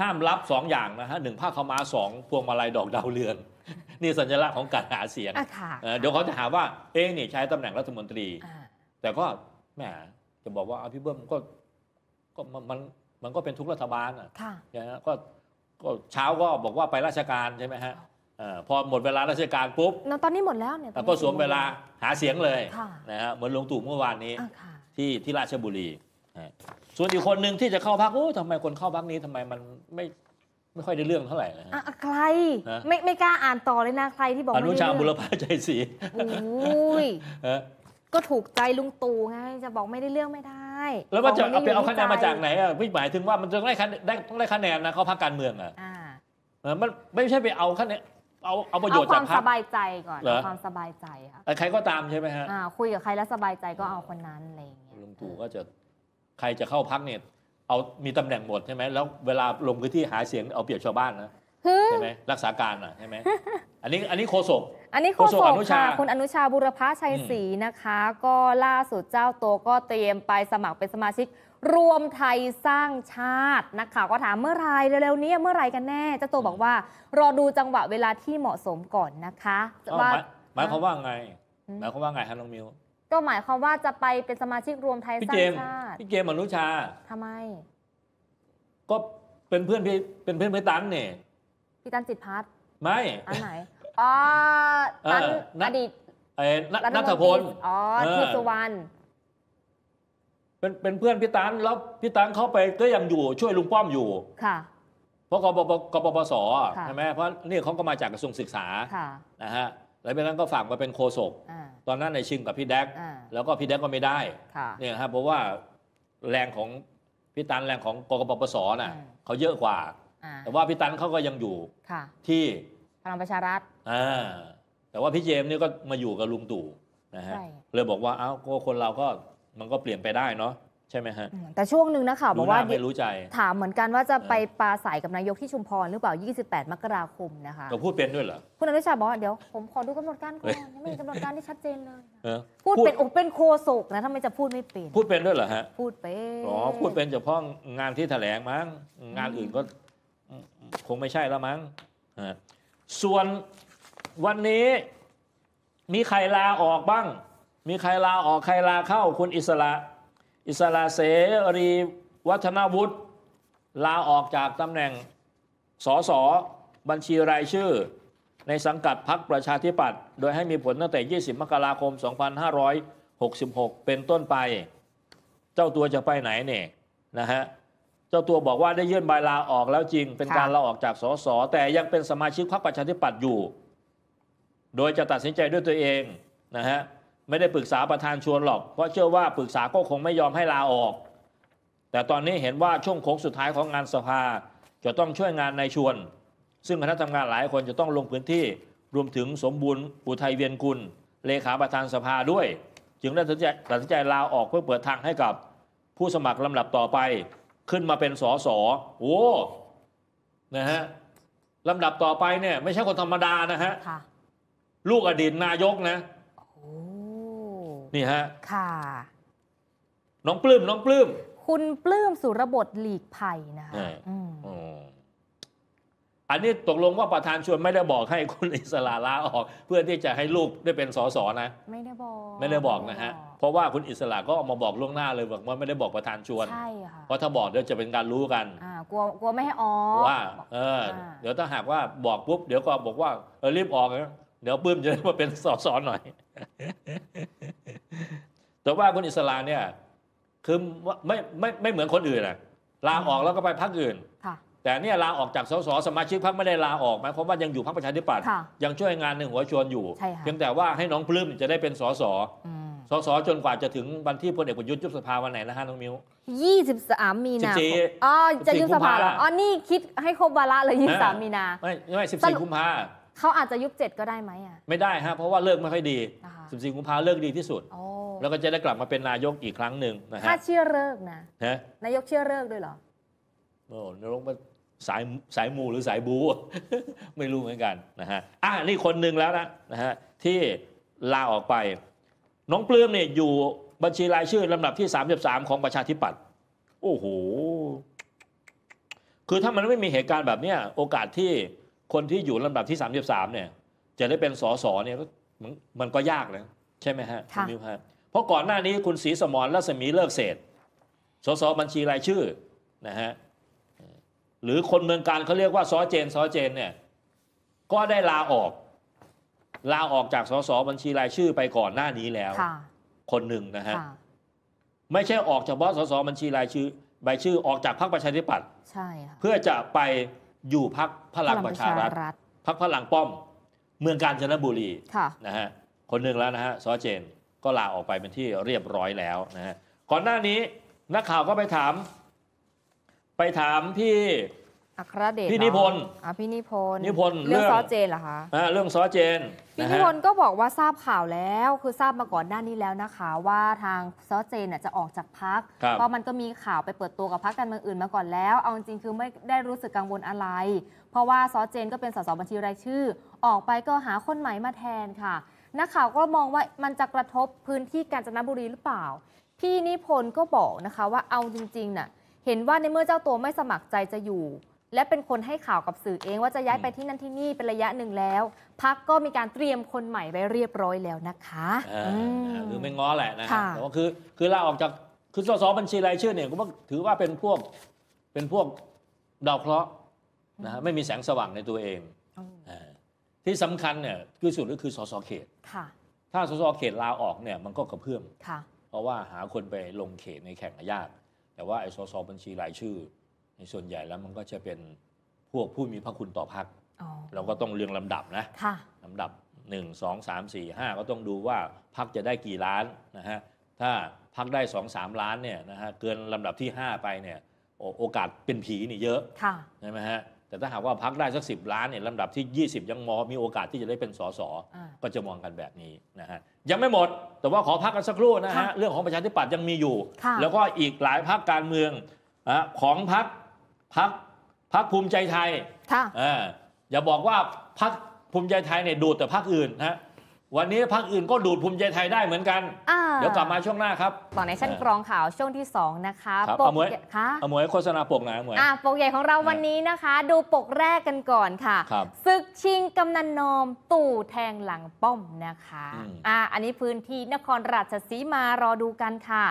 ห้ามรับสองอย่างนะฮะหนึ่งผ้าขม้าสองพวงมาลัยดอกดาวเรือง นี่สัญลักษณ์ของการหาเสียง เดี๋ยวเขาจะหาว่าเอ๊นี่ใช้ตำแหน่งรัฐมนตรี แต่ก็แหมจะบอกว่าพี่เบิ้มก็ก็มันมันก็เป็นทุกรัฐบาลอ่ะก็ก็เช้าก็บอกว่าไปราชการใช่ไหมฮะพอหมดเวลาราชการ ปุ๊บตอนนี้หมดแล้วเนี่ยก็สวมเวลาหาเสียงเลยนะฮะเหมือนลงตู่เมื่อวานนี้ที่ที่ราชบุรี ส่วนอีกคนหนึ่งที่จะเข้าพักโอ้ทำไมคนเข้าพักนี้ทำไมมันไม่ไม่ค่อยได้เรื่องเท่าไหร่นะฮะใครไม่ไม่กล้าอ่านต่อเลยนะใครที่บอกอนุชาบุรพาใจศรีอุ้ยก็ถูกใจลุงตู่ไงจะบอกไม่ได้เรื่องไม่ได้แล้วมันจะเอาไปเอาคะแนนมาจากไหนอ่ะพี่หมายถึงว่ามันจะได้คะแนนได้ต้องได้คะแนนนะเขาพักการเมืองอ่ะมันไม่ใช่ไปเอาคะแนนเอาเอาประโยชน์จากความสบายใจก่อน ความสบายใจค่ะใครก็ตามใช่ไหมฮะคุยกับใครแล้วสบายใจก็เอาคนนั้นเลยลุงตู่ก็จะใครจะเข้าพักเนี่ยเอามีตำแหน่งหมดใช่ไหมแล้วเวลาลงพื้นที่หาเสียงเอาเปรียบชาวบ้านนะใช่ไหมรักษาการอ่ะใช่ไหมอันนี้อันนี้โคศกอันนี้โคศกอนุชาคุณอนุชาบุรพชัยศรีนะคะ ก็ล่าสุดเจ้าตัวก็เตรียมไปสมัครเป็นสมาชิกรวมไทยสร้างชาตินักข่าวก็ถามเมื่อไรเร็วๆนี้เมื่อไรกันแน่เจ้าตัวบอกว่ารอดูจังหวะเวลาที่เหมาะสมก่อนนะคะว่าหมายความว่าไงหมายความว่าไงฮะน้องมิวก็หมายความว่าจะไปเป็นสมาชิกรวมไทยสร้างชาติพี่เกมอนุชา ทำไม ก็เป็นเพื่อนพี่เป็นเพื่อนพี่ตั้งเนี่ยพี่ตันจิตพัฒน์ไม่อันไหนอ๋อตันอดีตเอ้นัทพลอ๋อทิพสุวรรณเป็นเป็นเพื่อนพี่ตันแล้วพี่ตันเข้าไปก็ยังอยู่ช่วยลุงป้อมอยู่ค่ะเพราะกบกบปสใช่ไหมเพราะนี่เขาก็มาจากกระทรวงศึกษาค่ะนะฮะหลังจากนั้นก็ฝากมาเป็นโคศกตอนนั้นในชิงกับพี่แดกแล้วก็พี่แดกก็ไม่ได้เนี่ยครับเพราะว่าแรงของพี่ตันแรงของกกปปสน่ะเขาเยอะกว่าแต่ว่าพี่ตันเขาก็ยังอยู่ที่พลังประชารัฐอ่าแต่ว่าพี่เจมส์นี่ก็มาอยู่กับลุงตู่นะฮะ เลยบอกว่าเอ้าก็คนเราก็มันก็เปลี่ยนไปได้เนาะใช่ไหมฮะแต่ช่วงหนึ่งนะคะบอกว่าไม่รู้ใจ ถามเหมือนกันว่าจะไปปลาใสกับนายกที่ชุมพร หรือเปล่า 28มกราคมนะคะก็พูดเป็นด้วยเหรอคุณอนุชาบอกว่าเดี๋ยวผมขอดูกำหนดการก่อนยังไม่มีกำหนดการที่ชัดเจนเลยพูดเป็นอกเป็นโคศกนะทำไมจะพูดไม่เป็น พูดเป็นด้วยเหรอฮะ พูดเป็นอ๋อพูดเป็นเฉพาะงานที่แถลงมั้งงานอื่นก็คงไม่ใช่แล้วมั้ง ส่วนวันนี้มีใครลาออกบ้าง มีใครลาออกใครลาเข้าคุณอิสระ อิสระเสรีวัฒนวุฒิลาออกจากตำแหน่งสสบัญชีรายชื่อ ในสังกัดพรรคประชาธิปัตย์โดยให้มีผลตั้งแต่ 20 มกราคม 2566 เป็นต้นไป เจ้าตัวจะไปไหนเนี่ย นะฮะเจ้าตัวบอกว่าได้ยื่นใบลาออกแล้วจริง เป็นการลาออกจากสสแต่ยังเป็นสมาชิกพรรคประชาธิปัตย์อยู่ โดยจะตัดสินใจด้วยตัวเองนะฮะไม่ได้ปรึกษาประธานชวนหรอก เพราะเชื่อว่าปรึกษาก็คงไม่ยอมให้ลาออก แต่ตอนนี้เห็นว่าช่วงโค้งสุดท้ายของงานสภา จะต้องช่วยงานในชวน ซึ่งคณะทำงานหลายคนจะต้องลงพื้นที่รวมถึงสมบูรณ์อุทัยเวียนกุลเลขาประธานสภาด้วย จึงได้ตัดสินใจลาออกเพื่อเปิดทางให้กับผู้สมัครลำดับต่อไปขึ้นมาเป็นสอสอ โอ้ นะฮะ ลำดับต่อไปเนี่ยไม่ใช่คนธรรมดานะฮะ ลูกอดีตนายกนะนี่ฮะ ค่ะ น้องปลื้มน้องปลื้ม คุณปลื้มสุรบทหลีกภัยนะคะอันนี้ตกลงว่าประธานชวนไม่ได้บอกให้คุณอิสระลาออก เพื่อที่จะให้ลูกได้เป็นสสนะไม่ได้บอกไม่ได้บอกนะฮะเพราะว่าคุณอิสระก็ออกมาบอกล่วงหน้าเลยบอกว่าไม่ได้บอกประธานชวนใช่ค่ะเพราะถ้าบอกเดี๋ยวจะเป็นการรู้กันอ่ากลัวกลัวไม่ให้ออกว่าเออเดี๋ยวถ้าหากว่าบอกปุ๊บเดี๋ยวก็บอกว่าเออรีบออกนะเดี๋ยวปื้มจะได้มาเป็นสสหน่อย แต่ว่าคุณอิสระเนี่ยคือไม่ไม่ไม่เหมือนคนอื่นอะลาออกแล้วก็ไปพักอื่นค่ะแต่เนี่ยลาออกจากสสสมาชิกพรรคไม่ได้ลาออกหมายความว่ายังอยู่พรรคประชาธิปัตย์ยังช่วยงานในหัวชวนอยู่ เพียงแต่ว่าให้น้องปลื้มจะได้เป็นสสสสจนกว่าจะถึงวันที่พลเอกประยุทธ์ยุบสภาวันไหนนะฮะ น้องมิ้ว23 มีนาคมอ๋อจะยุบสภาออ๋อนี่คิดให้ครบวาระเลย 23 มีนาไม่ไม่สิบสสี่กุมภาเขาอาจจะยุบ7ก็ได้ไหมอ่ะไม่ได้ฮะเพราะว่าเลิกไม่ค่อยดีสิบสี่กุมภาเลิกดีที่สุดแล้วก็จะได้กลับมาเป็นนายกอีกครั้งหนึ่งนะถ้าเชื่อเลิกนะนายกเชื่อเลิกด้วยเหรอโอ้นยกมันสายสายมูหรือสายบู ไม่รู้เหมือนกันนะฮะ อ่ะนี่คนหนึ่งแล้วนะนะฮะที่ลาออกไป น้องปลื้มเนี่ยอยู่บัญชีรายชื่อลำดับที่ 33 ของประชาธิปัตย์โอ้โห คือถ้ามันไม่มีเหตุการณ์แบบเนี้ยโอกาสที่คนที่อยู่ลำดับที่ 33 เนี่ย จะได้เป็นสสเนี่ยมันก็ยากนะใช่ไหมฮะคุณมิวฮะเพราะก่อนหน้านี้คุณศรีสมรรัศมีเลิกเศษสสบัญชีรายชื่อนะฮะหรือคนเมืองการเขาเรียกว่าซอเจนซอเจนเนี่ยก็ได้ลาออกลาออกจากสสบัญชีรายชื่อ ไปก่อนหน้านี้แล้วคนหนึ่งนะฮะไม่ใช่ออกเฉพาะสสบัญชีรายชื่อ ใบชื่อออกจากพรรคประชาธิปัตย์ใช่ค่ะเพื่อจะไปอยู่พรรคพลังประชารัฐพรรคพลังป้อม เมืองกาญจนบุรีนะฮะคนหนึ่งแล้วนะฮะซอเจนก็ลาออกไปเป็นที่เรียบร้อยแล้วนะฮะก่อนหน้านี้นักข่าวก็ไปถามไปถามพี่ อัครเดชพี่นิพนธ์อ่ะพี่นิพนธ์นิพนธ์เรื่องซอเจนเหรอคะอ่าเรื่องซอเจนพี่นิพนธ์ก็บอกว่าทราบข่าวแล้วคือทราบมาก่อนหน้านี้แล้วนะคะ ว่าทางซอเจนน่จะออกจากพักเพราะมันก็มีข่าวไปเปิดตัวกับพักการเมืองอื่นมาก่อนแล้ว เอาจริงคือไม่ได้รู้สึกกังวลอะไร เพราะว่าซอเจนก็เป็นสสบัญชีรายชื่อ ออกไปก็หาคนใหม่มาแทนค่ะนักข่าวก็มองว่ามันจะกระทบพื้นที่กาญจนบุรีหรือเปล่า พี่นิพนธ์ก็บอกนะคะ ว่าเอาจริงๆน่ะเห็นว่าในเมื่อเจ้าตัวไม่สมัครใจจะอยู่ และเป็นคนให้ข่าวกับสื่อเอง ว่าจะย้ายไปที่นั่นที่นี่เป็นระยะหนึ่งแล้วพักก็มีการเตรียมคนใหม่ไว้เรียบร้อยแล้วนะคะหรือไม่ง้อแหละนะแต่ว่าคือคือลาออกจากคือสสบัญชีรายชื่อเนี่ยก็ถือว่าเป็นพวกเป็นพวกดาวเคราะห์นะฮะไม่มีแสงสว่างในตัวเองที่สำคัญเนี่ยคือสุดก็คือสสเขตถ้าสสเขตลาออกเนี่ยมันก็กระเพื่อมเพราะว่าหาคนไปลงเขตในแข่งยากแต่ว่า ไอ้สสบัญชี รายชื่อ ในส่วนใหญ่แล้วมันก็จะเป็นพวกผู้มีพระคุณต่อพัก เราก็ต้องเรียงลำดับนะลำดับ 1 2 3 4 5 ก็ต้องดูว่าพักจะได้กี่ล้านนะฮะ ถ้าพักได้2 3ล้านเนี่ยนะฮะเกินลำดับที่ 5 ไปเนี่ย โอกาสเป็นผีนี่เยอะใช่ไหมฮะแต่ถ้าหากว่าพักได้สักสิล้านเนี่ยลำดับที่ 20 ยังมอมีโอกาสที่จะได้เป็นสสก็จะมองกันแบบนี้นะฮะยังไม่หมด แต่ว่าขอพักกันสักครู่นะฮะเรื่องของประชาธิปัตย์ยังมีอยู่ แล้วก็อีกหลายพักการเมืองของพักพักพักภูมิใจไทยอย่าบอกว่าพักภูมิใจไทยเนี่ยดูแต่พักอื่นนะวันนี้พรรคอื่นก็ดูดภูมิใจไทยได้เหมือนกัน เดี๋ยวกลับมาช่วงหน้าครับ ต่อในชั้นกรองข่าวช่วงที่ 2 นะคะปกใหญ่ค่ะอมวยโฆษณาปกไหนอมวยปกใหญ่ของเราวันนี้นะคะ ดูปกแรกกันก่อนค่ะ ศึกชิงกำนันนอม ตู่แทงหลังป้อมนะคะอ่อันนี้พื้นที่นครราชสีมารอดูกันค่ะ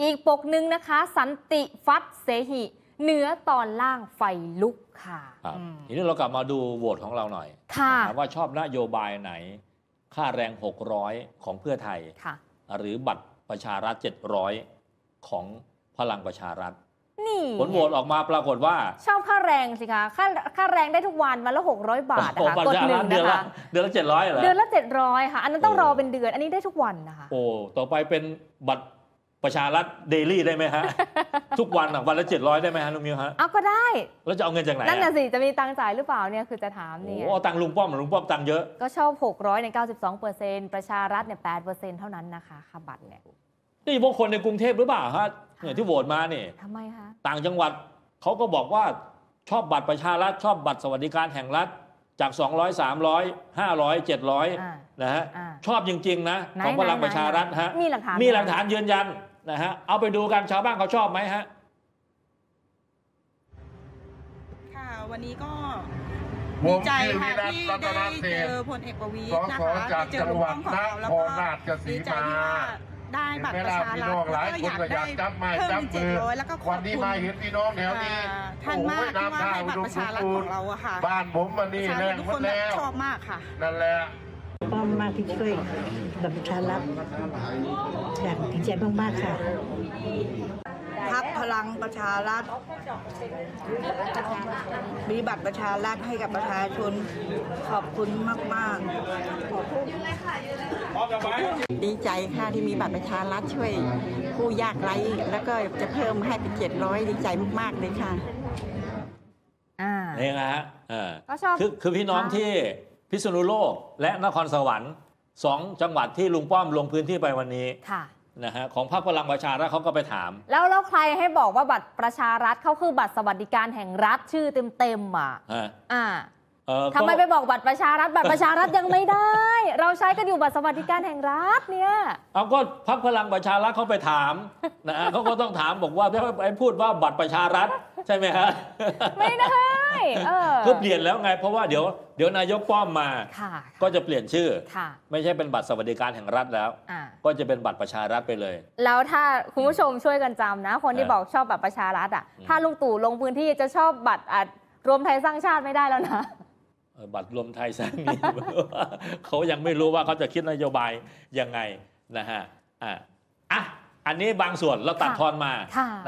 อีกปกหนึ่งนะคะ สันติฟัดเสหิเหนือตอนล่างไฟลุกค่ะ ทีนี้เรากลับมาดูโหวตของเราหน่อยว่าชอบนโยบายไหนค่าแรง 600 ของเพื่อไทย หรือบัตรประชารัฐ 700 ของพลังประชารัฐ นี่ ผลโหวตออกมาปรากฏว่า ชอบค่าแรงสิคะ ค่าค่าแรงได้ทุกวันวันละ 600 บาทนะคะกดหนึ่งนละเดือนละ 700 เหรอ เดือนละ 700 ค่ะ อันนั้นต้องรอเป็นเดือน อันนี้ได้ทุกวันนะคะ โอ้ ต่อไปเป็นบัตรประชารัฐเดลี่ได้ไหมฮะ ทุกวันวันละเจ็ดร้อยได้ไหมฮะลุงมิวฮะเอาก็ได้ แล้วจะเอาเงินจากไหน นั่นน่ะสิจะมีตังจ่ายหรือเปล่าเนี่ยคือจะถามเนี่ยโอ้ตังลุงป้อมลุงป้อมตังเยอะก็ชอบหกร้อยในเก้าสิบสองเปอร์เซ็นต์ประชารัฐเนี่ยแปดเปอร์เซ็นต์เท่านั้นนะคะ ค่าบัตรเนี่ยนี่พวกคนในกรุงเทพหรือเปล่าฮะเนี่ยที่โหวตมาเนี่ยทำไมคะต่างจังหวัดเขาก็บอกว่าชอบบัตรประชารัฐชอบบัตรสวัสดิการแห่งรัฐจาก 200 300 500 700นะฮะชอบจริงๆนะของพลังประชารัฐฮะมีหลักฐานมีหลักฐานยืนยันนะฮะเอาไปดูกันชาวบ้านเขาชอบไหมฮะ ค่ะวันนี้ก็ดีใจค่ะที่ได้เจอพลเอกประวินะคะได้เจอจังหวัดนครราชสีมาได้บัตรประชาชนฐล้ก็อยากได้เพิ่มเจ็ดร้อยแล้วก็ขอบคุณท่านมากที่ว่าให้บัตรประชาชนของเราอะค่ะบ้านผมวันนี้แรงนมาแล้วชอบมากค่ะนั่นแหละอมากที่ช่วยบัตรประชารับอยากดีใจมากๆค่ะพักพลังประชารัฐมีบัตรประชารัฐให้กับประชาชนขอบคุณมากๆดีใจค่ะที่มีบัตรประชารัฐช่วยผู้ยากไร้แล้วก็จะเพิ่มให้เป็นเจ็ดร้อยดีใจมากๆเลยค่ะนี่นะฮะคือคือพี่น้องที่พิษณุโลก และนครสวรรค์สองจังหวัดที่ลุงป้อมลงพื้นที่ไปวันนี้ค่ะนะฮะของพรรคพลังประชารัฐเขาก็ไปถาม แล้วแล้วใครให้บอกว่าบัตรประชารัฐเขาคือบัตรสวัสดิการแห่งรัฐชื่อเต็มๆอ่ะอ่าทำไมไปบอกบัตรประชารัฐ บัตรประชารัฐยังไม่ได้ เราใช้กันอยู่บัตรสวัสดิการแห่งรัฐเนี่ยเอาก็พักพลังประชารัฐเขาไปถามนะเขาก็ต้องถามบอกว่าไาพูดว่าบัตรประชารัฐใช่ไหมฮะไม่ได้ก็เปลี่ยนแล้วไงเพราะว่าเดี๋ยวเดี๋ยวนายกป้อมมาก็จะเปลี่ยนชื่อไม่ใช่เป็นบัตรสวัสดิการแห่งรัฐแล้ว ก็จะเป็นบัตรประชารัฐไปเลย แล้วถ้าคุณผู้ชมช่วยกันจำนะ คนที่บอกชอบบัตรประชารัฐอ่ะถ้าลุงตู่ลงพื้นที่จะชอบบัตรรวมไทยสร้างชาติไม่ได้แล้วนะบัตรรวมไทยสร้างนี้เขายังไม่รู้ว่าเขาจะคิดนโยบายยังไงนะฮะอ่ะอ่ะอันนี้บางส่วน เราตัดทอนมา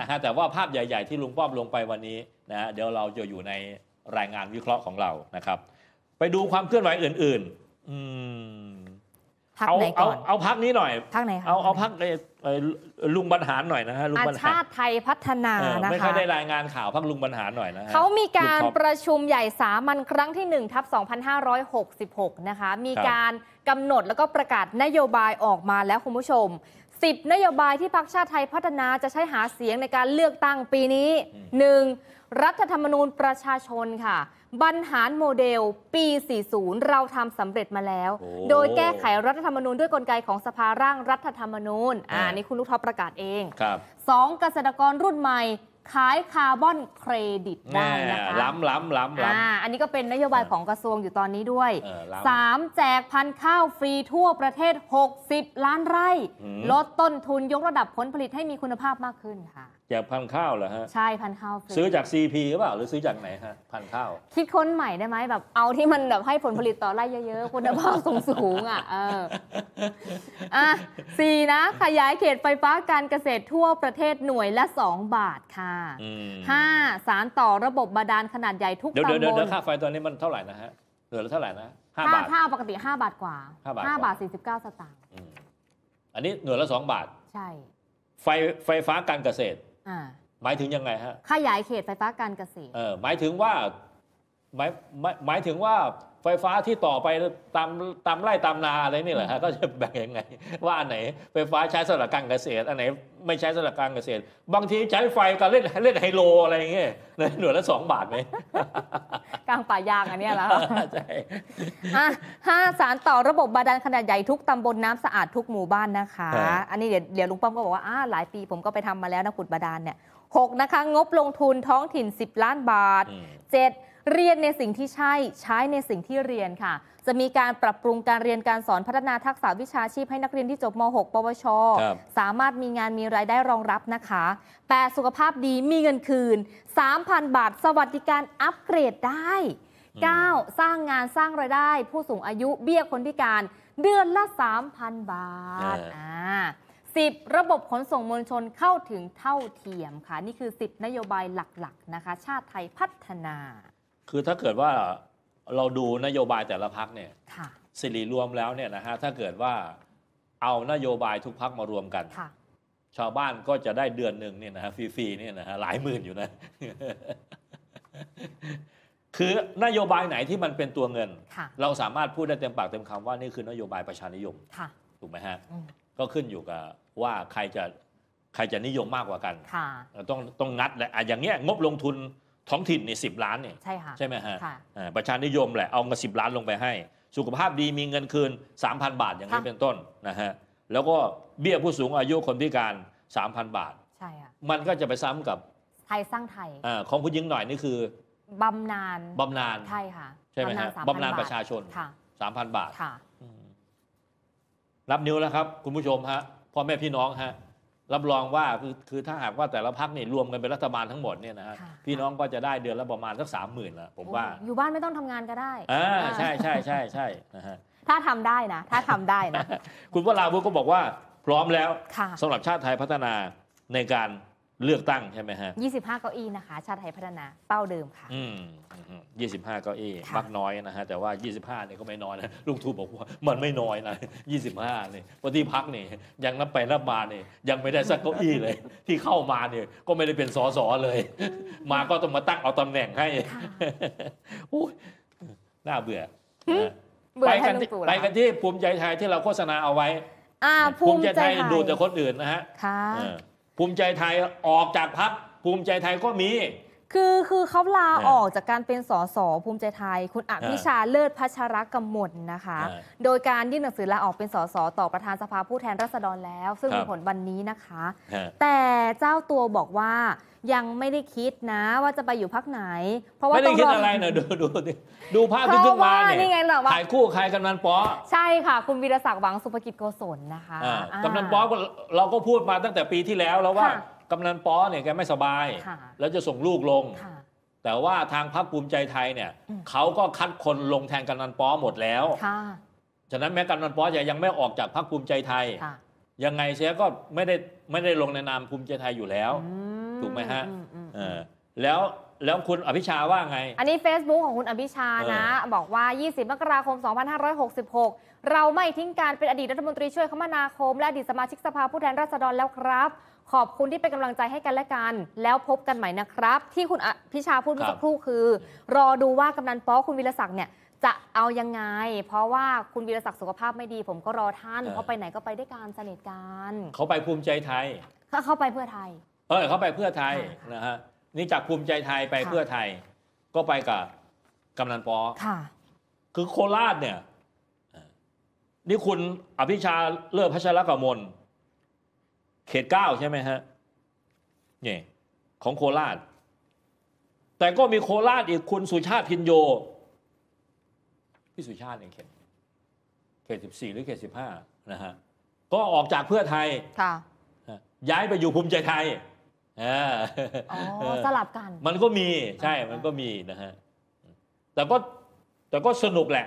นะฮะแต่ว่าภาพใหญ่ๆ ที่ลุงป้อมลงไปวันนี้นะฮะเดี๋ยวเราจะอยู่ในรายงานวิเคราะห์ของเรานะครับไปดูความเคลื่อนไหวอื่น ๆ อืมพักไหนก่อนเอาพักนี้หน่อยพักไหนเอาเอาพักลุงบรรหารหน่อยนะฮะลุงบรรหารชาติไทยพัฒนานะคะไม่ค่อยได้รายงานข่าวพักลุงบรรหารหน่อยนะเขามีการประชุมใหญ่สามัญครั้งที่1ทับ2566 นะคะ มีการกำหนดแล้วก็ประกาศนโยบายออกมาแล้วคุณผู้ชม10 นโยบายที่พรรคชาติไทยพัฒนาจะใช้หาเสียงในการเลือกตั้งปีนี้ 1. รัฐธรรมนูญประชาชนค่ะบรรหารโมเดลปี 40 เราทำสำเร็จมาแล้วโโดยแก้ไขรัฐธรรมนูญด้วยกลไกของสภาร่างรัฐธรรมนูญอ่านี่คุณลูกท็อปประกาศเองครับเกษตรกรรุ่นใหม่ขายคาร์บอนเครดิตได้นะคะ ล้ำล้ำล้ำล้ำอันนี้ก็เป็นนโยบายของกระทรวงอยู่ตอนนี้ด้วย3แจกพันข้าวฟรีทั่วประเทศ 60 ล้านไร่ ลดต้นทุนยกระดับผลผลิตให้มีคุณภาพมากขึ้นค่ะจากพันข้าวเหรอฮะ ใช่ พันข้าวซื้อจาก CP หรือเปล่าหรือซื้อจากไหนฮะ พันข้าว คิดค้นใหม่ได้ไหมแบบเอาที่มันแบบให้ผลผลิตต่อไร่เยอะๆ คุณภาพสูงๆอ่ะเอออ่ะสี่นะ ขยายเขตไฟฟ้าการเกษตรทั่วประเทศหน่วยละ 2 บาทค่ะห้าสารต่อระบบบาดาลขนาดใหญ่ทุกตำบลเดี๋ยวเดี๋ยวค่าไฟตอนนี้มันเท่าไหร่นะฮะเหลือเท่าไหร่นะห้าบาทถ้าปกติ 5 บาทกว่า 5 บาทสี่สิบเก้าสตางค์อันนี้หน่วยละ2บาท ใช่ไฟไฟฟ้าการเกษตรหมายถึงยังไงฮะขยายเขตไฟฟ้าการเกษตรเออหมายถึงว่าหมายหมายถึงว่าไฟฟ้าที่ต่อไปตามตามไร่ตามนาอะไรนี่แหละฮะก็จะแบ่งยังไง ว่าอันไหนไฟฟ้าใช้สำหรับการเกษตร อันไหนไม่ใช้สำหรับการเกษตร บางทีใช้ไฟก็เล่นเล่นไฮโลอะไรเงี้ยหน่วยละสองบาทไหมกลางป่ายางอันนี้แล้วใช่ห้าสารต่อระบบบาดาลขนาดใหญ่ทุกตำบลน้ำสะอาดทุกหมู่บ้านนะคะ อันนี้เดี๋ยวเดี๋ยวลุงป้อมก็บอกว่าหลายปีผมก็ไปทำมาแล้วนะขุดบาดาลเนี่ยหกนะคะ งบลงทุนท้องถิ่น 10 ล้านบาทเจ็ดเรียนในสิ่งที่ใช่ใช้ในสิ่งที่เรียนค่ะ จะมีการปรับปรุงการเรียนการสอนพัฒนาทักษะวิชาชีพ ให้นักเรียนที่จบม .6 ปวชสามารถมีงานมีรายได้รองรับนะคะแ่สุขภาพดีมีเงินคืน 3,000 บาท สวัสดิการอัปเกรดได้ 9. สร้างงานสร้างรายได้ผู้สูงอายุเบี้ยคนพิการเดือนละ 3,000 บาทอ่าสิบระบบขนส่งมวลชนเข้าถึงเท่าเทียมค่ะนี่คือ 10 นโยบายหลักๆนะคะชาติไทยพัฒนาคือถ้าเกิดว่าเราดูนโยบายแต่ละพักเนี่ยสิริรวมแล้วเนี่ยนะฮะถ้าเกิดว่าเอานโยบายทุกพักมารวมกันชาวบ้านก็จะได้เดือนหนึ่งเนี่ยนะฮะฟรีๆเนี่ยนะฮะหลายหมื่นอยู่นะ คือนโยบายไหนที่มันเป็นตัวเงิน เราสามารถพูดได้เต็มปากเต็มคำว่านี่คือนโยบายประชานิยมถูกไหมฮะก็ขึ้นอยู่กับว่าใครจะใครจะนิยมมากกว่ากันต้องต้องงัดแหละอย่างเงี้ยงบลงทุนท้องถิ่นนี่สิบล้านเนี่ยใช่ค่ะใช่ไหมฮะประชานิยมแหละ เอาเงินสิบล้านลงไปให้ สุขภาพดีมีเงินคืน 3,000 บาท อย่างนี้เป็นต้นนะฮะแล้วก็เบี้ยผู้สูงอายุคนพิการ 3,000 บาทใช่ค่ะมันก็จะไปซ้ำกับไทยสร้างไทยอของผู้หญิงหน่อยนี่คือบำนาญบำนาญใช่ค่ะใช่ไหมฮะบำนาญประชาชนสามพันบาท รับนิ้วแล้วครับ คุณผู้ชมฮะพ่อแม่พี่น้องฮะรับรองว่าคือคือถ้าหากว่าแต่ละพักเนี่ยรวมกันเป็นรัฐบาลทั้งหมดเนี่ยนะฮะคพี่น้องก็จะได้เดือนละประมาณสักสามหมื่นละ ผมว่า อยู่บ้านไม่ต้องทำงานก็ได้อ่าใช่ใช่ใช่ใช่นะฮะถ้าทำได้นะ ถ้าทำได้นะ คุณวราวุิก็บอกว่าพร้อมแล้วสำสำหรับชาติไทยพัฒนาในการเลือกตั้งใช่ไหมฮะ 25เก้าอี้นะคะ ชาติไทยพัฒนา เป้าเดิมค่ะ อืม25เก้าอี้่ะมักน้อยนะฮะ แต่ว่า 25 เนี่ยก็ไม่น้อยนะลุงทูบอกว่ามันไม่น้อยนะ 25เนี่ยวันที่พักเนี่ยยังนับไปนับมาเนี่ยยังไม่ได้สักเก้าอี้เลย ที่เข้ามาเนี่ยก็ไม่ได้เป็นสสเลย มา ก็ต้องมาตั้งเอาตำแหน่งให้ค่ะโอ้ยน่าเบื่อไปกันที่ไปกันที่ภูมิใจไทยที่เราโฆษณาเอาไว้ภูมิใจไทยดูแต่คนอื่นนะฮะ ค่ะภูมิใจไทยออกจากพักภูมิใจไทยก็มี คือคือเขาลาออกจากการเป็นสสภูมิใจไทย คุณอภิชาเลิศพัชรกมลนะคะ โดยการยื่นหนังสือลาออกเป็นสสต่อประธานสภาผู้แทนราษฎรแล้ว ซึ่งมีผลวันนี้นะคะ แต่เจ้าตัวบอกว่ายังไม่ได้คิดนะว่าจะไปอยู่พักไหน เพราะว่าไม่ได้คิดอะไรนะดูดูดูภาพที่ขึ้นมาเนี่ยรไงอถ่ายคู่ใครกำนันป๊อใช่ค่ะ คุณวีรศักดิ์หวังสุภกิจโกศลนะคะกำนันป๊อเราก็พูดมาตั้งแต่ปีที่แล้วแล้วว่ากำนันป๊อเนี่ยแกไม่สบาย แล้วจะส่งลูกลงแต่ว่าทางพรรคภูมิใจไทยเนี่ยเขาก็คัดคนลงแทนกำนันป๊อหมดแล้วฉะนั้นแม้กำนันป๊อจะยังไม่ออกจากพรรคภูมิใจไทยยังไงเสียก็ไม่ได้ไม่ได้ลงในนามภูมิใจไทยอยู่แล้วถูกไหมฮะแล้ว แล้ว คุณ อภิชาว่าไง อันนี้ Facebook ของคุณ อภิชานะ บอกว่า 20มกราคม 2566 เราไม่ทิ้งการเป็น อดีต รัฐมนตรีช่วยคมนาคม และ อดีต สมาชิก สภา ผู้แทน ราษฎร แล้วครับ ขอบคุณที่ เป็นกำลังใจให้กันและ กัน แล้วพบกันใหม่นะครับ ที่คุณพิชาพูด เมื่อสักครู่ คือ รอดู ว่ากำนันป๊อคุณ วิรศักดิ์ เนี่ย จะ เอายังไง เพราะว่า คุณวีรศักดิ์สุขภาพไม่ดี ผมก็รอท่านเขาไปไหนก็ไปด้วยกันสนิทกันเขาไปภูมิใจไทยาเขาไปเพื่อไทยเออเขาไปเพื่อไทยนะฮะนี่จากภูมิใจไทยไปเพื่อไทย ก็ไปกับกำนันปอค่ะคือโคราชเนี่ยนี่คุณอภิชาเลิศพัชรกมลเขตเก้าใช่ไหมฮะเนี่ยของโคราช แต่ก็มีโคราชอีกคุณสุชาติพินโย พี่สุชาติเองเขต เขตสิบสี่หรือเขตสิบห้านะฮะก็ออกจากเพื่อไทยย้ายไปอยู่ภูมิใจไทยอ๋อสลับกัน มันก็มีใช่ มันก็มีนะฮะ แต่ก็แต่ก็สนุกแหละ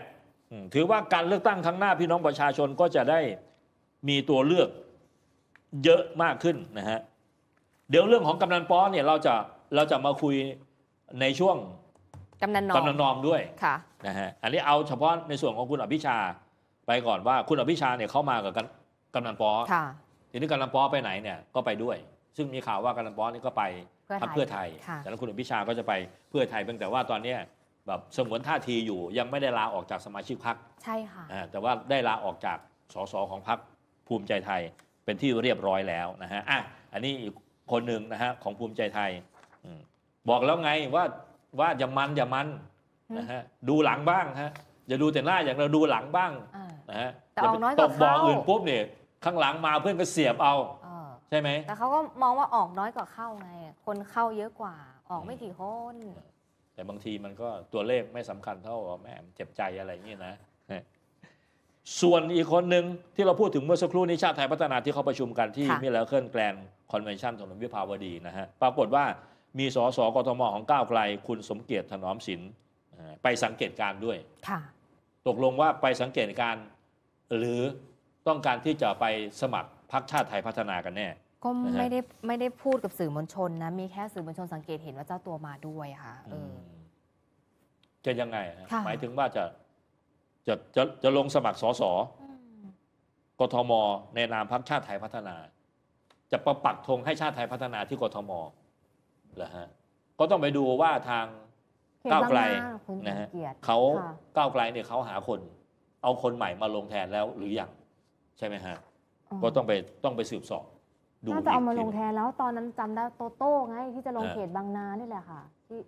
ถือว่าการเลือกตั้งครั้งหน้าพี่น้องประชาชนก็จะได้มีตัวเลือกเยอะมากขึ้นนะฮะ เดี๋ยวเรื่องของกำนันป้อเนี่ยเราจะเราจะมาคุยในช่วงกำนันนอมกำนันนอมด้วยค่ะนะฮะอันนี้เอาเฉพาะในส่วนของคุณอภิชาไปก่อนว่าคุณอภิชาเนี่ยเข้ามากับกำนันป้อทีนี้กำนันป้อไปไหนเนี่ยก็ไปด้วยซึ่งมีข่าวว่ากาลันบอสนี่ก็ไปพักเพื่อไทย แต่แล้วคุณอภิชาก็จะไปเพื่อไทยเพียงแต่ว่าตอนนี้แบบสมวนท่าทีอยู่ยังไม่ได้ลาออกจากสมาชิกพักใช่ค่ะแต่ว่าได้ลาออกจากสสของพักภูมิใจไทยเป็นที่เรียบร้อยแล้วนะฮะ อ่ะอันนี้อีกคนหนึ่งนะฮะของภูมิใจไทยบอกแล้วไงว่าว่าอย่ามันอย่ามันนะฮะดูหลังบ้างฮะอย่าดูแต่หน้าอย่างเราดูหลังบ้างนะฮะแต่ออกน้อยกว่าตบบอลอื่นปุ๊บเนี่ยข้างหลังมาเพื่อนก็เสียบเอาช่ไหมแต่เขาก็มองว่าออกน้อยกว่าเข้าไง คนเข้าเยอะกว่าออกไม่กี่คนแต่บางทีมันก็ตัวเลขไม่สำคัญเท่าแหมเจ็บใจอะไรอย่างนี้นะ ส่วนอีกคนหนึ่งที่เราพูดถึงเมื่อสักครู่นี้ชาติไทยพัฒนาที่เขาประชุมกันที่มิเลเคิลแกลนคอนเวนชั่นถนนวิภาวดีนะฮะปรากฏว่ามีสสกทมของก้าวไกลคุณสมเกียรติถนอมศิลป์ไปสังเกตการด้วยตกลงว่าไปสังเกตการ หรือต้องการที่จะไปสมัครพรรคชาติไทยพัฒนากันแน่ก็ไม่ได้ไม่ได้พูดกับสื่อมวลชนนะ มีแค่สื่อมวลชนสังเกตเห็นว่าเจ้าตัวมาด้วยค่ะเออจะยังไง หมายถึงว่าจะ จะจะจะลงสมัครสสกทมในนามพรรคชาติไทยพัฒนา จะประปักธงให้ชาติไทยพัฒนาที่กทมเหรอฮะก็ต้องไปดูว่าทางก้าวไกลนะฮะเขาก้าวไกลเนี่ยเขาหาคน เอาคนใหม่มาลงแทนแล้วหรือยังใช่ไหมฮะ ก็ต้องไปต้องไปสืบสอบดูน่าจะเอามาลงแทนแล้วตอนนั้นจำได้โตโต้ไง ที่จะลงเขตบางนานี่แหละค่ะ ที่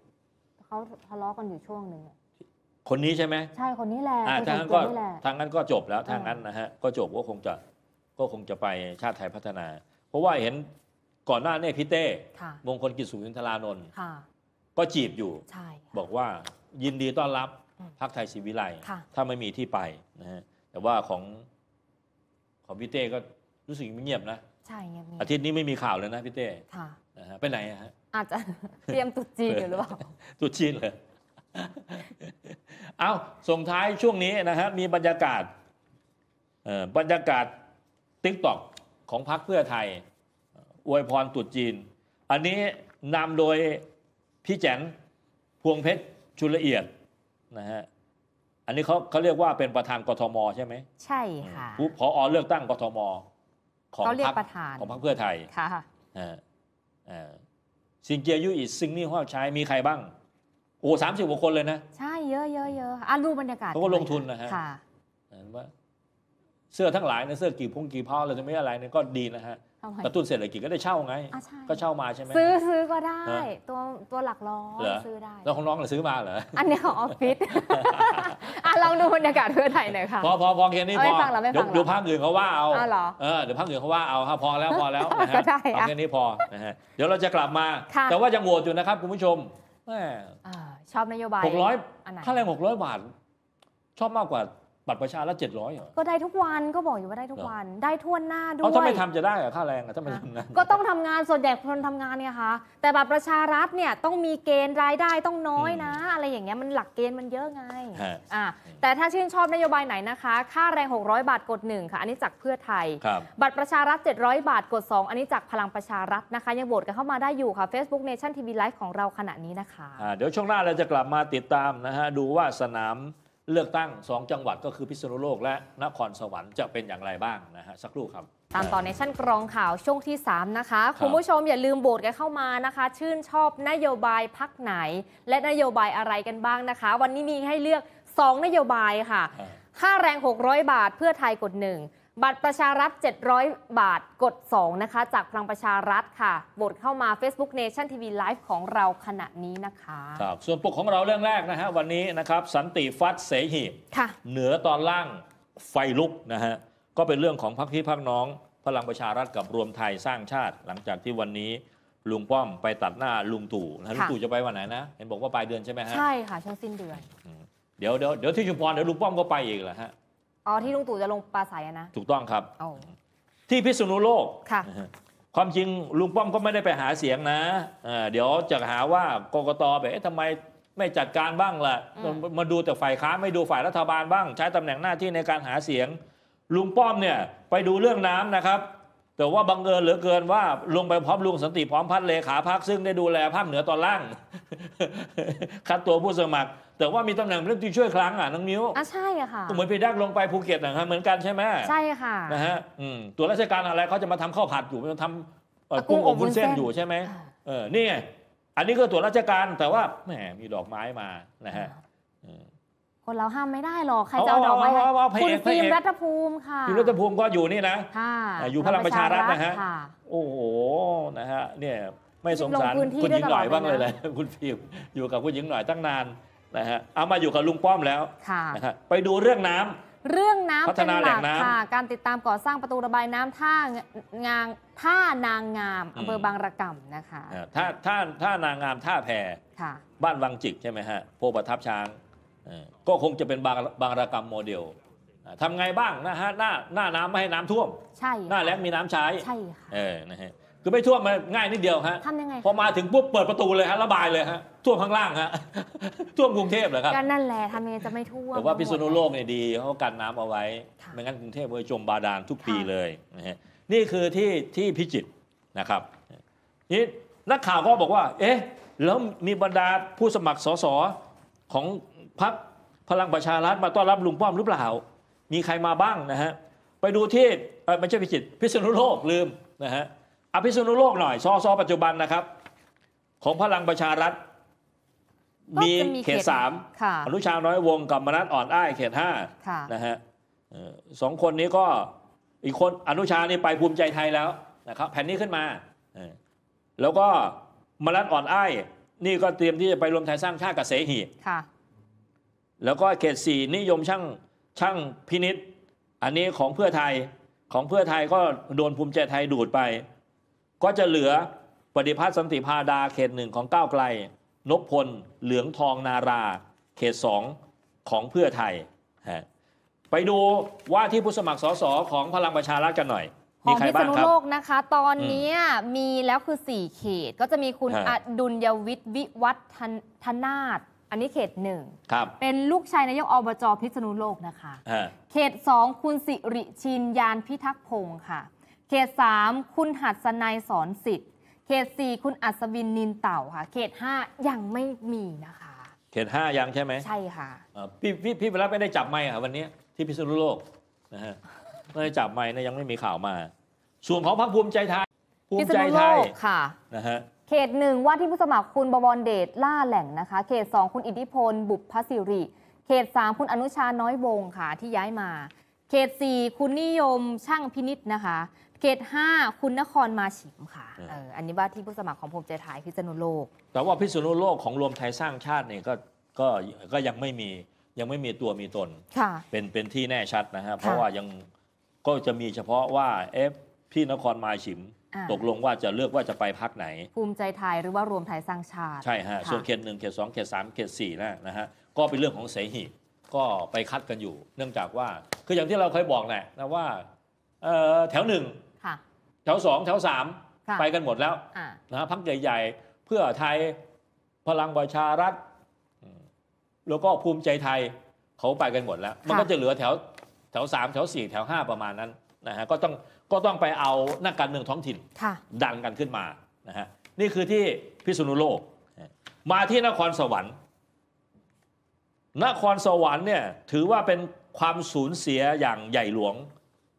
เขาทะเลาะกันอยู่ช่วงหนึ่งคนนี้ใช่ไหมใช่คนนี้แหละทางนั้นก็ทางนั้นก็จบแล้วทางนั้นนะฮะก็จบก็คงจะก็คงจะไปชาติไทยพัฒนา เพราะว่าเห็นก่อนหน้าเนี่ยพี่เต้มงคลกิจสุวินทรานนท์ก็จีบอยู่ บอกว่ายินดีต้อนรับพักไทยศิวิไลถ้าไม่มีที่ไปนะฮะแต่ว่าของของพี่เต้ก็รู้สึกเงียบนะใช่เงียอาทิตย์นี้ไม่มีข่าวแล้วนะพี่เต้ค่ะนะฮะไปไหนฮะ อาจจะเตรียมตุ๊จีนอยู่หรือเปล่าตุ๊จีนเหรอเอาส่งท้ายช่วงนี้นะฮะ มีบรรยากาศบรรยากาศติ๊กตอกของพรรคเพื่อไทย อวยพรตุ๊จีน อันนี้นำโดยพี่แจนพวงเพชรชุละเอียดนะฮะอันนี้เขาเขาเรียกว่าเป็นประธานกทมใช่ไหมใช่ค่ะผู้พอเลือกตั้งกทมของพรรคของพรรคเพื่อไทย ค่ะสิงเกียยุอิซิงนี่ห้าวใช้มีใครบ้าง โอ้สามสิบกว่าคนเลยนะ ใช่ เยอะเยอะเยอะอ่ะรูปบรรยากาศเขาก็ลงทุนนะฮะว่าเสื้อทั้งหลายนะเสื้อกี่พุงกี่พ้าอะไรจะไม่อะไรเนี่ยก็ดีนะฮะกระตุ้นเศรษฐกิจก็ได้เช่าไง ก็เช่ามาใช่ไหม ซื้อซื้อก็ได้ตัวตัวหลักร้อยซื้อได้ แล้วของน้องเราซื้อมาเหรอ อันนี้ของออฟฟิศอ่ลองดูบรรยากาศเพื่อไทยหน่อยค่ะพอพอพอแค่นี้พอฟังไม่ฟังเดี๋ยวภาคอื่นเขาว่าเอาอ้าวเหรอเอเดี๋ยวภาคอื่นเขาว่าเอาฮะพอแล้วพอแล้วนะก็ฮะได้อะเอาแค่นี้พอนะฮะเดี๋ยวเราจะกลับมา แต่ว่ายังโหวตอยู่นะครับคุณผู้ชมชอบนโยบายหกร้อยค่าแรง600บาทชอบมากกว่าบัตรประชาชนละเจ็ดร้อยเหรอก็ได้ทุกวันก็บอกอยู่ว่าได้ทุกวันได้ทวนหน้าด้วยถ้าไม่ทำจะได้อค่าแรงอะถ้าไม่ทำงานก็ต้องทำงานส่วนใหญ่คนทำงานเนี่ยค่ะ แต่บัตรประชารัฐเนี่ยต้องมีเกณฑ์รายได้ต้องน้อยนะ อะไรอย่างเงี้ยมันหลักเกณฑ์มันเยอะไงอ่าแต่ถ้าชื่นชอบนโยบายไหนนะคะค่าแรง 600 บาทกดหนึ่งค่ะ อันนี้จากเพื่อไทยบัตรประชารัฐ700 บาทกด 2 อันนี้จากพลังประชารัฐนะคะยังโหวตกันเข้ามาได้อยู่ค่ะ Facebook Nation TV Live ของเราขณะนี้นะคะะเดี๋ยวช่วงหน้าเราจะกลับมาติดตามนะฮะดูว่าสนามเลือกตั้ง 2 จังหวัดก็คือพิษณุโลก และนครสวรรค์จะเป็นอย่างไรบ้างนะฮะสักครู่ครับ ตามต่อในชั้นกรองข่าวช่วงที่ 3 นะคะคุณผู้ชมอย่าลืมโบสกันเข้ามานะคะ ชื่นชอบนโยบายพักไหน และนโยบายอะไรกันบ้างนะคะ วันนี้มีให้เลือก 2 นโยบายค่ะ ค่าแรง 600 บาท เพื่อไทยกด1บัตรประชารัฐ 700 บาท กด2นะคะจากพลังประชารัฐค่ะโหวตเข้ามา Facebook Nation TV Live ของเราขณะนี้นะคะ ครับ ส่วนปกของเราเรื่องแรกนะฮะวันนี้นะครับสันติฟัดเสหีค่ะเหนือตอนล่างไฟลุกนะฮะ ก็เป็นเรื่องของพักพี่พักน้อง พลังประชารัฐกับรวมไทยสร้างชาติ หลังจากที่วันนี้ลุงป้อมไปตัดหน้าลุงตู่นะลุงตู่จะไปวันไหนนะ เห็นบอกว่าปลายเดือนใช่ไหมฮะ ใช่ค่ะช่วงสิ้นเดือน เดี๋ยวเดี๋ยวเดี๋ยวที่ชุมพรเดี๋ยวลุงป้อมก็ไปอีกเหรอฮะอ๋อ ที่ลุงตู่จะลงปลาใสอะนะ ถูกต้องครับที่พิษณุโลก ค่ะความจริง ลุงป้อมก็ไม่ได้ไปหาเสียงนะเเดี๋ยวจะหาว่ากกตแบบทำไมไม่จัดการบ้างล่ะมมาดูแต่ฝ่ายค้าไม่ดูฝ่ายรัฐบาลบ้าง ใช้ตำแหน่งหน้าที่ในการหาเสียง ลุงป้อมเนี่ย ไปดูเรื่องน้ำนะครับแต่ว่าบังเอิญเหลือเกินว่าลงไปพร้อมลุงสันติพร้อมพัดเลขาพักซึ่งได้ดูแลภาคเหนือตอนล่าง คัดตัวผู้สมัคร แต่ว่ามีตำแหน่งเรื่องที่ช่วยครั้งอ่ะน้องนิ้วอ่ะใช่ค่ะเหมือนพี่ดักลงไปภูเก็ตนะฮะเหมือนกันใช่ไหมใช่ค่ะนะฮะตัวราชการอะไรเขาจะมาทำข้าวผัดอยู่มาทำกุ้งอบวุ้นเส้นอยู่ใช่ไหมเออนี่อันนี้ก็ตัวราชการแต่ว่าแหมมีดอกไม้มานะฮะคนเราห้ามไม่ได้หรอกใครจะเอาดอกไม้คุณฟิล์มรัฐภูมิค่ะฟิล์มรัฐภูมิก็อยู่นี่นะค่ะอยู่พลังประชารัฐนะฮะโอ้โหนะฮะเนี่ยไม่สงสารคุณหญิงหน่อยบ้างเลยเลยคุณฟิล์มอยู่กับคุณหญิงหน่อยตั้งนานนะฮะเอามาอยู่กับลุงป้อมแล้วค่ะไปดูเรื่องน้ำเรื่องน้ำพัฒนาแหล่งค่ะการติดตามก่อสร้างประตูระบายน้ำท่างางท่านางงามอำเภอบางระกำนะคะท่าท่าท่านางงามท่าแพรบ้านวังจิก ใช่ไหมฮะโพประทับช้างก็คงจะเป็นบางบางรกรรมโมเดลทำไงบ้างนะฮะหน้าหน้าน้ำไม่ให้น้ำท่วม ใช่ หน้าแล้งมีน้ำใช้ใช่ค่ะเออนะฮะคือไม่ท่วมมันง่ายนิดเดียวฮะทำยังไงพอมาถึงปุ๊บเปิดประตูเลยฮะระบายเลยฮะท่วมข้างล่างฮะท่วมกรุงเทพเหรอครับก็นั่นแหละทำยังไงจะไม่ท่วมแต่ว่าพิษณุโลกเนี่ยดีเขากันน้ำเอาไว้ ไม่งั้นกรุงเทพเลยจมบาดาลทุกปีเลยนะฮะนี่คือที่ที่พิจิตรนะครับนี่นักข่าวก็บอกว่าเอ๊ะแล้วมีบรรดาผู้สมัครสสของพักพลังประชารัฐมาต้อนรับลุงป้อมหรือเปล่า มีใครมาบ้างนะฮะ ไปดูที่ไม่ใช่พิจิต พิษณุโลกลืมนะฮะอภิษณุโลกหน่อยซอซอปัจจุบันนะครับ ของพลังประชารัฐมีเขตสามอนุชาน้อยวงกับมนัสอ่อนอ้ายเขตห้านะฮะสองคนนี้ก็อีกคนอนุชานี่ไปภูมิใจไทยแล้วนะครับ แผ่นนี้ขึ้นมาแล้วก็มนัสอ่อนอ้ายนี่ก็เตรียมที่จะไปรวมไทยสร้างชาติกับเสหีแล้วก็เขตสี่นิยมช่างช่างพินิษอันนี้ของเพื่อไทย ของเพื่อไทยก็โดนภูมิใจไทยดูดไป ก็จะเหลือปฏิพัฒน์สันติพาดาเขตหนึ่งของก้าวไกลนพพล เหลืองทองนารา เขตสองของเพื่อไทย ไปดูว่าที่ผู้สมัครสสของพลังประชารัฐกันหน่อย มีใครบ้างครับพิษณุโลกนะคะ ตอนนี้มีแล้วคือ 4 เขต ก็จะมีคุณอดุลยวิทย์วิวัฒนาอันนี้เขตหนึ่งเป็นลูกชายนายกอบจพิษณุโลกนะคะเขตสองคุณสิริชินยานพิทักษ์พงศ์ค่ะ เขตสามคุณหัดสนายสอนสิทธิ์เขตสี่คุณอัศวินนินเต่าค่ะ เขตห้ายังไม่มีนะคะ เขตห้ายังใช่ไหมใช่ค่ะพี่พี่พี่ไปรับไม่ได้จับไม่ค่ะวันนี้ที่พิษณุโลกนะฮะไม่ได้จับไม่นะยังไม่มีข่าวมา ส่วนของพรรคภูมิใจไทยภูมิใจไทยค่ะนะฮะเขตหนึ่งว่าที่ผู้สมัครคุณบวรเดช ล่าแหล่งนะคะ เขตสองคุณอิทธิพล บุพพสิริ เขตสามคุณอนุชา น้อยวงค่ะที่ย้ายมา เขตสี่คุณนิยมช่างพินิษนะคะ เขตห้าคุณนครมาฉิมค่ะอออันนี้ว่าที่ผู้สมัครของภูมิใจไทยพิษณุโลก แต่ว่าพิษณุโลกของรวมไทยสร้างชาติเนี่ยก็ก็ก็ยังไม่มียังไม่มีตัวมีตน เป็นเป็นที่แน่ชัดนะฮะเพราะว่ายังก็จะมีเฉพาะว่าเอฟที่นครมาฉิมตกลงว่าจะเลือกว่าจะไปพักไหน ภูมิใจไทยหรือว่ารวมไทยสร้างชาติ ใช่ฮะส่วนเขตหนึ่งเขตสองเขตสามเขตสี่นะนะฮะก็เป็นเรื่องของเสหิก็ไปคัดกันอยู่ เนื่องจากว่าคืออย่างที่เราเคยบอกแหละนะว่าแถวหนึ่งแถวสองแถวสามไปกันหมดแล้วนะพักใหญ่ๆ เพื่อไทยพลังประชารัฐ แล้วก็ภูมิใจไทยเขาไปกันหมดแล้ว มันก็จะเหลือแถวแถวสามแถวสี่แถวห้าประมาณนั้นนะฮะก็ต้องก็ต้องไปเอานักการเมืองท้องถิ่นดังกันขึ้นมา นะฮะ นี่คือที่พิษณุโลก มาที่นครสวรรค์ นครสวรรค์เนี่ยถือว่าเป็นความสูญเสียอย่างใหญ่หลวง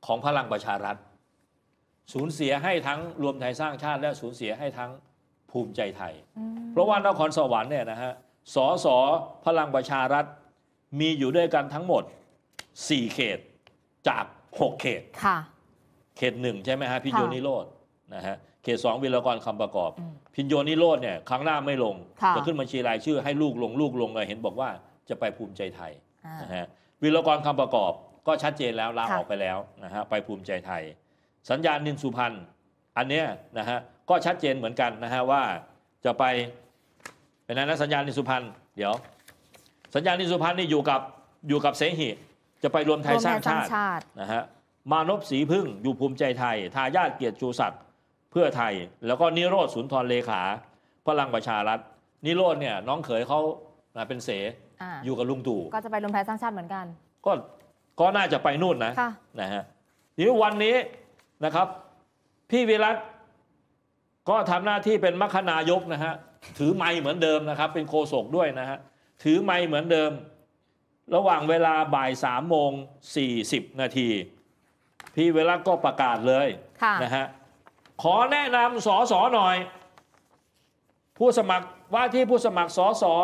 ของพลังประชารัฐ สูญเสียให้ทั้งรวมไทยสร้างชาติ และสูญเสียให้ทั้งภูมิใจไทย เพราะว่านครสวรรค์เนี่ยนะฮะสอสอพลังประชารัฐมีอยู่ด้วยกันทั้งหมด 4 เขตจาก6เขตค่ะเขตหนึ่งใช่ไหมฮะพินโยนิโรดนะฮะเขตสองวิรกรคำประกอบ พินโยนิโรดเนี่ยครั้งหน้าไม่ลงจะขึ้นบัญชีรายชื่อให้ลูกลงลูกลงเลยเห็นบอกว่าจะไปภูมิใจไทยนะฮะวิรกรคำประกอบ ก็ชัดเจนแล้วลาออกไปแล้วนะฮะไปภูมิใจไทย สัญญาณนินสุพรรณอันเนี้ยนะฮะก็ชัดเจนเหมือนกันนะฮะว่าจะไปเป็นนั้นนะสัญญาณนินสุพรรณเดี๋ยวสัญญาณนินสุพรรณนี่อยู่กับอยู่กับเสหิจะไปรวมไทยสร้างชาตินะฮะมานพสีพึ่งอยู่ภูมิใจไทย ทายาทเกียรติชูสัตว์เพื่อไทย แล้วก็นิโรธ สุนทรเลขา พลังประชารัฐ นิโรธเนี่ยน้องเขยเขาเป็นเสออยู่กับลุงตู่ก็จะไปรวมไทยสร้างชาติเหมือนกัน ก็ก็น่าจะไปนู่นนะนะฮะทีนี้วันนี้นะครับ พี่วิรัตก็ทำหน้าที่เป็นมัคณายกนะฮะ ถือไม้เหมือนเดิมนะครับ เป็นโคศกด้วยนะฮะถือไม้เหมือนเดิม ระหว่างเวลาบ่ายสามโมงสี่สิบนาทีพี่เวลาก็ประกาศเลยะนะฮะ ขอแนะนำสอสอหน่อย ผู้สมัครว่าที่ผู้สมัครสอสอ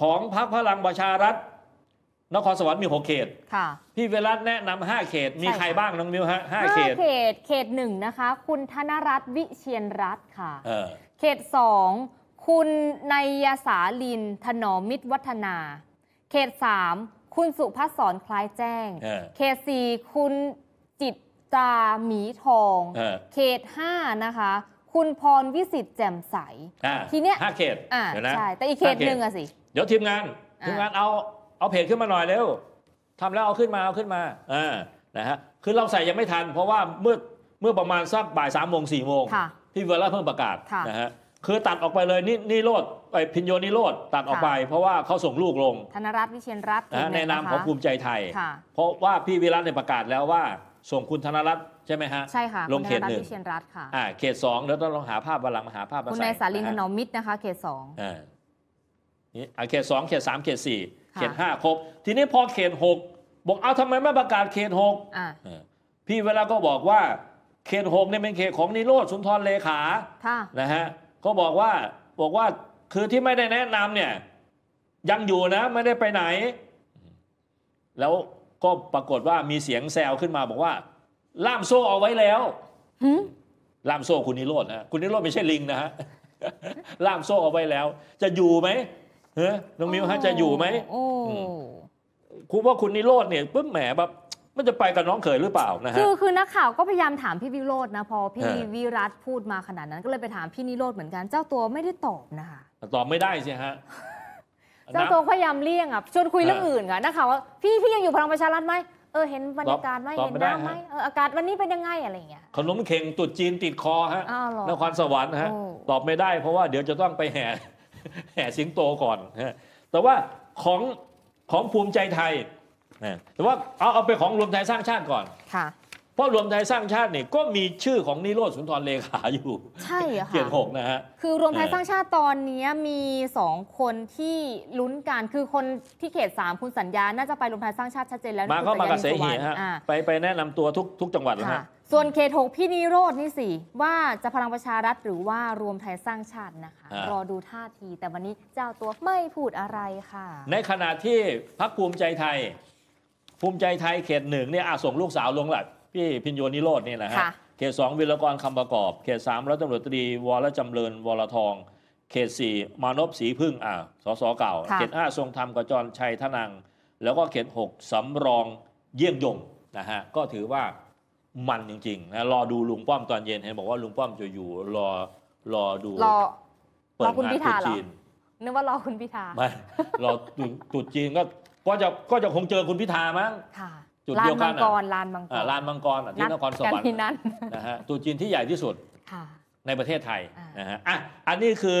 ของพรรคพลังประชารัฐนครสวรรค์มีหกเขตพี่เวลาแนะนำห้าเขตมีใครบ้างน้องมิวฮะห้าเขตเขตเขตหนึ่งนะคะ คุณธนรัตน์วิเชียนรัตน์ค่ะเขตสองคุณนายสาลินถนอมมิตรวัฒนา เขตสามคุณสุภาอรคล้ายแจ้งเขตสี่คุณจาหมีทองเออเขตห้านะคะ คุณพรวิสิตแจ่มใส ทีเนี้ยห้าเขตอ่าใช่ แต่อีกเขตหนึ่งอะสิ เดี๋ยวทีมงานทีมงานเอาเอาเพจขึ้นมาหน่อยเร็วทำแล้วเอาขึ้นมา เอาขึ้นมาอ่านะฮะคือเราใส่ยังไม่ทันเพราะว่า เมื่อเมื่อประมาณสักบ่ายสามโมงสี่โมงพี่เวลาเพิ่งประกาศะนะฮะคือตัดออกไปเลยนี่นี่โลดไอพิญโยนี่โลดตัดออกไป เพราะว่าเขาส่งลูกลงธนรัตน์วิเชียนรัตน์ในนามของภูมิใจไทย เพราะว่าพี่วิรัตในยประกาศแล้วว่าส่งคุณธนรัตน์ใช่ไหมฮะใช่ค่ะลงเขตหนึ่งเชียนรัตค่ะอ่าเขตสองแล้วต้องลองหาภาพวันหลังมาหาภาพคุณนายสาลินถนอมมิตรนะคะเขตสองอ่านี่เขตสองเขตสามเขตสี่เขตห้าครบ ทีนี้พอเขตหกบอกเอาทำไมไม่ประกาศเขตหกอ่าพี่เวลาก็บอกว่า เขตหกเนี่ยเป็นเขตของนิโรธสุนทรเลขา ค่ะนะฮะก็บอกว่าบอกว่าคือที่ไม่ได้แนะนำเนี่ย ยังอยู่นะ ไม่ได้ไปไหน แล้วก็ปรากฏว่ามีเสียงแซวขึ้นมาบอกว่า ล่ามโซ่เอาไว้แล้วล่ามโซ่คุณนิโรธนะ คุณนิโรธไม่ใช่ลิงนะฮะล่ามโซ่เอาไว้แล้ว จะอยู่ไหมเฮ้ยน้องมิวฮะจะอยู่ไหมคุณว่าคุณนิโรธเนี่ยปุ๊บแหมแบบ มันจะไปกับน้องเขยหรือเปล่านะฮะคือคือนักข่าวก็พยายามถามพี่วิโรจน์นะพอ พี่วิรัตพูดมาขนาดนั้น ก็เลยไปถามพี่นิโรธเหมือนกันเจ้าตัวไม่ได้ตอบนะคะตอบไม่ได้ใช่ฮะเจ้าตัวพยายามเลี่ยงอ่ะ ชวนคุยเรื่องอื่นไ่ะนักข่าวว่าพี่พี่ยังอยู่พลังประชารัฐไหม เออเห็นบรรยากาศไหม เห็นน้ำไหมเอออากาศวันนี้เป็นยังไงอะไรอย่างเงี้ยขนมเข่งตุดจีนติดคอฮะ นครสวรรค์ฮะ ตอบไม่ได้เพราะว่าเดี๋ยวจะต้องไปแห่ แห่สิงโตก่อนฮะ แต่ว่าของของภูมิใจไทยนะแต่ว่าเอาเอาไปของรวมไทยสร้างชาติก่อน ค่ะพราะรวมไทยสร้างชาติเนี่ยก็มีชื่อของนิโรธสุนทรเลขาอยู่ใช่ค่ะเกตหกนะฮะคือรวมไทยสร้างชาติตอนนี้มีสองคนที่ลุ้นกันคือคนที่เขตสามคุณสัญญาน่าจะไปรวมไทยสร้างชาติชัดเจนแล้วมาเข้ามากระเสหีฮะไปไปแนะนำตัวทุกทุกจังหวัดแล้วฮะส่วนเขตหกพี่นิโรธนี่สิว่าจะพลังประชารัฐหรือว่ารวมไทยสร้างชาตินะคะ รอดูท่าที แต่วันนี้เจ้าตัวไม่พูดอะไรค่ะ ในขณะที่พักภูมิใจไทย ภูมิใจไทยเขตหนึ่งเนี่ยส่งลูกสาวลงหลักพี่พินโยนิโรธนี่แหละฮะ เขตสองวิรกรคำประกอบ เขตสามรัฐตำรวจตรีวรจำเรินวรทอง เขตสี่มานพศรีพึ่งอ่าสสเก่า เขตห้าทรงธรรมกจรชัยทนัง แล้วก็เขตหกสำรองเยี่ยงยงนะฮะ ก็ถือว่ามันจริงๆนะรอดูลุงป้อมตอนเย็นเห็น บอกว่าลุงป้อมจะอยู่รอรอดูรอเปิดงานตุจีนนึกว่ารอคุณพิธาไม่รอตุจีนก็ก็จะก็จะคงเจอคุณพิธามั้งจุดเดียวกันลานมังกรลานมังกรที่นครสวรรค์นะฮะตัวจีนที่ใหญ่ที่สุดในประเทศไทยนะฮะอ่ะอันนี้คือ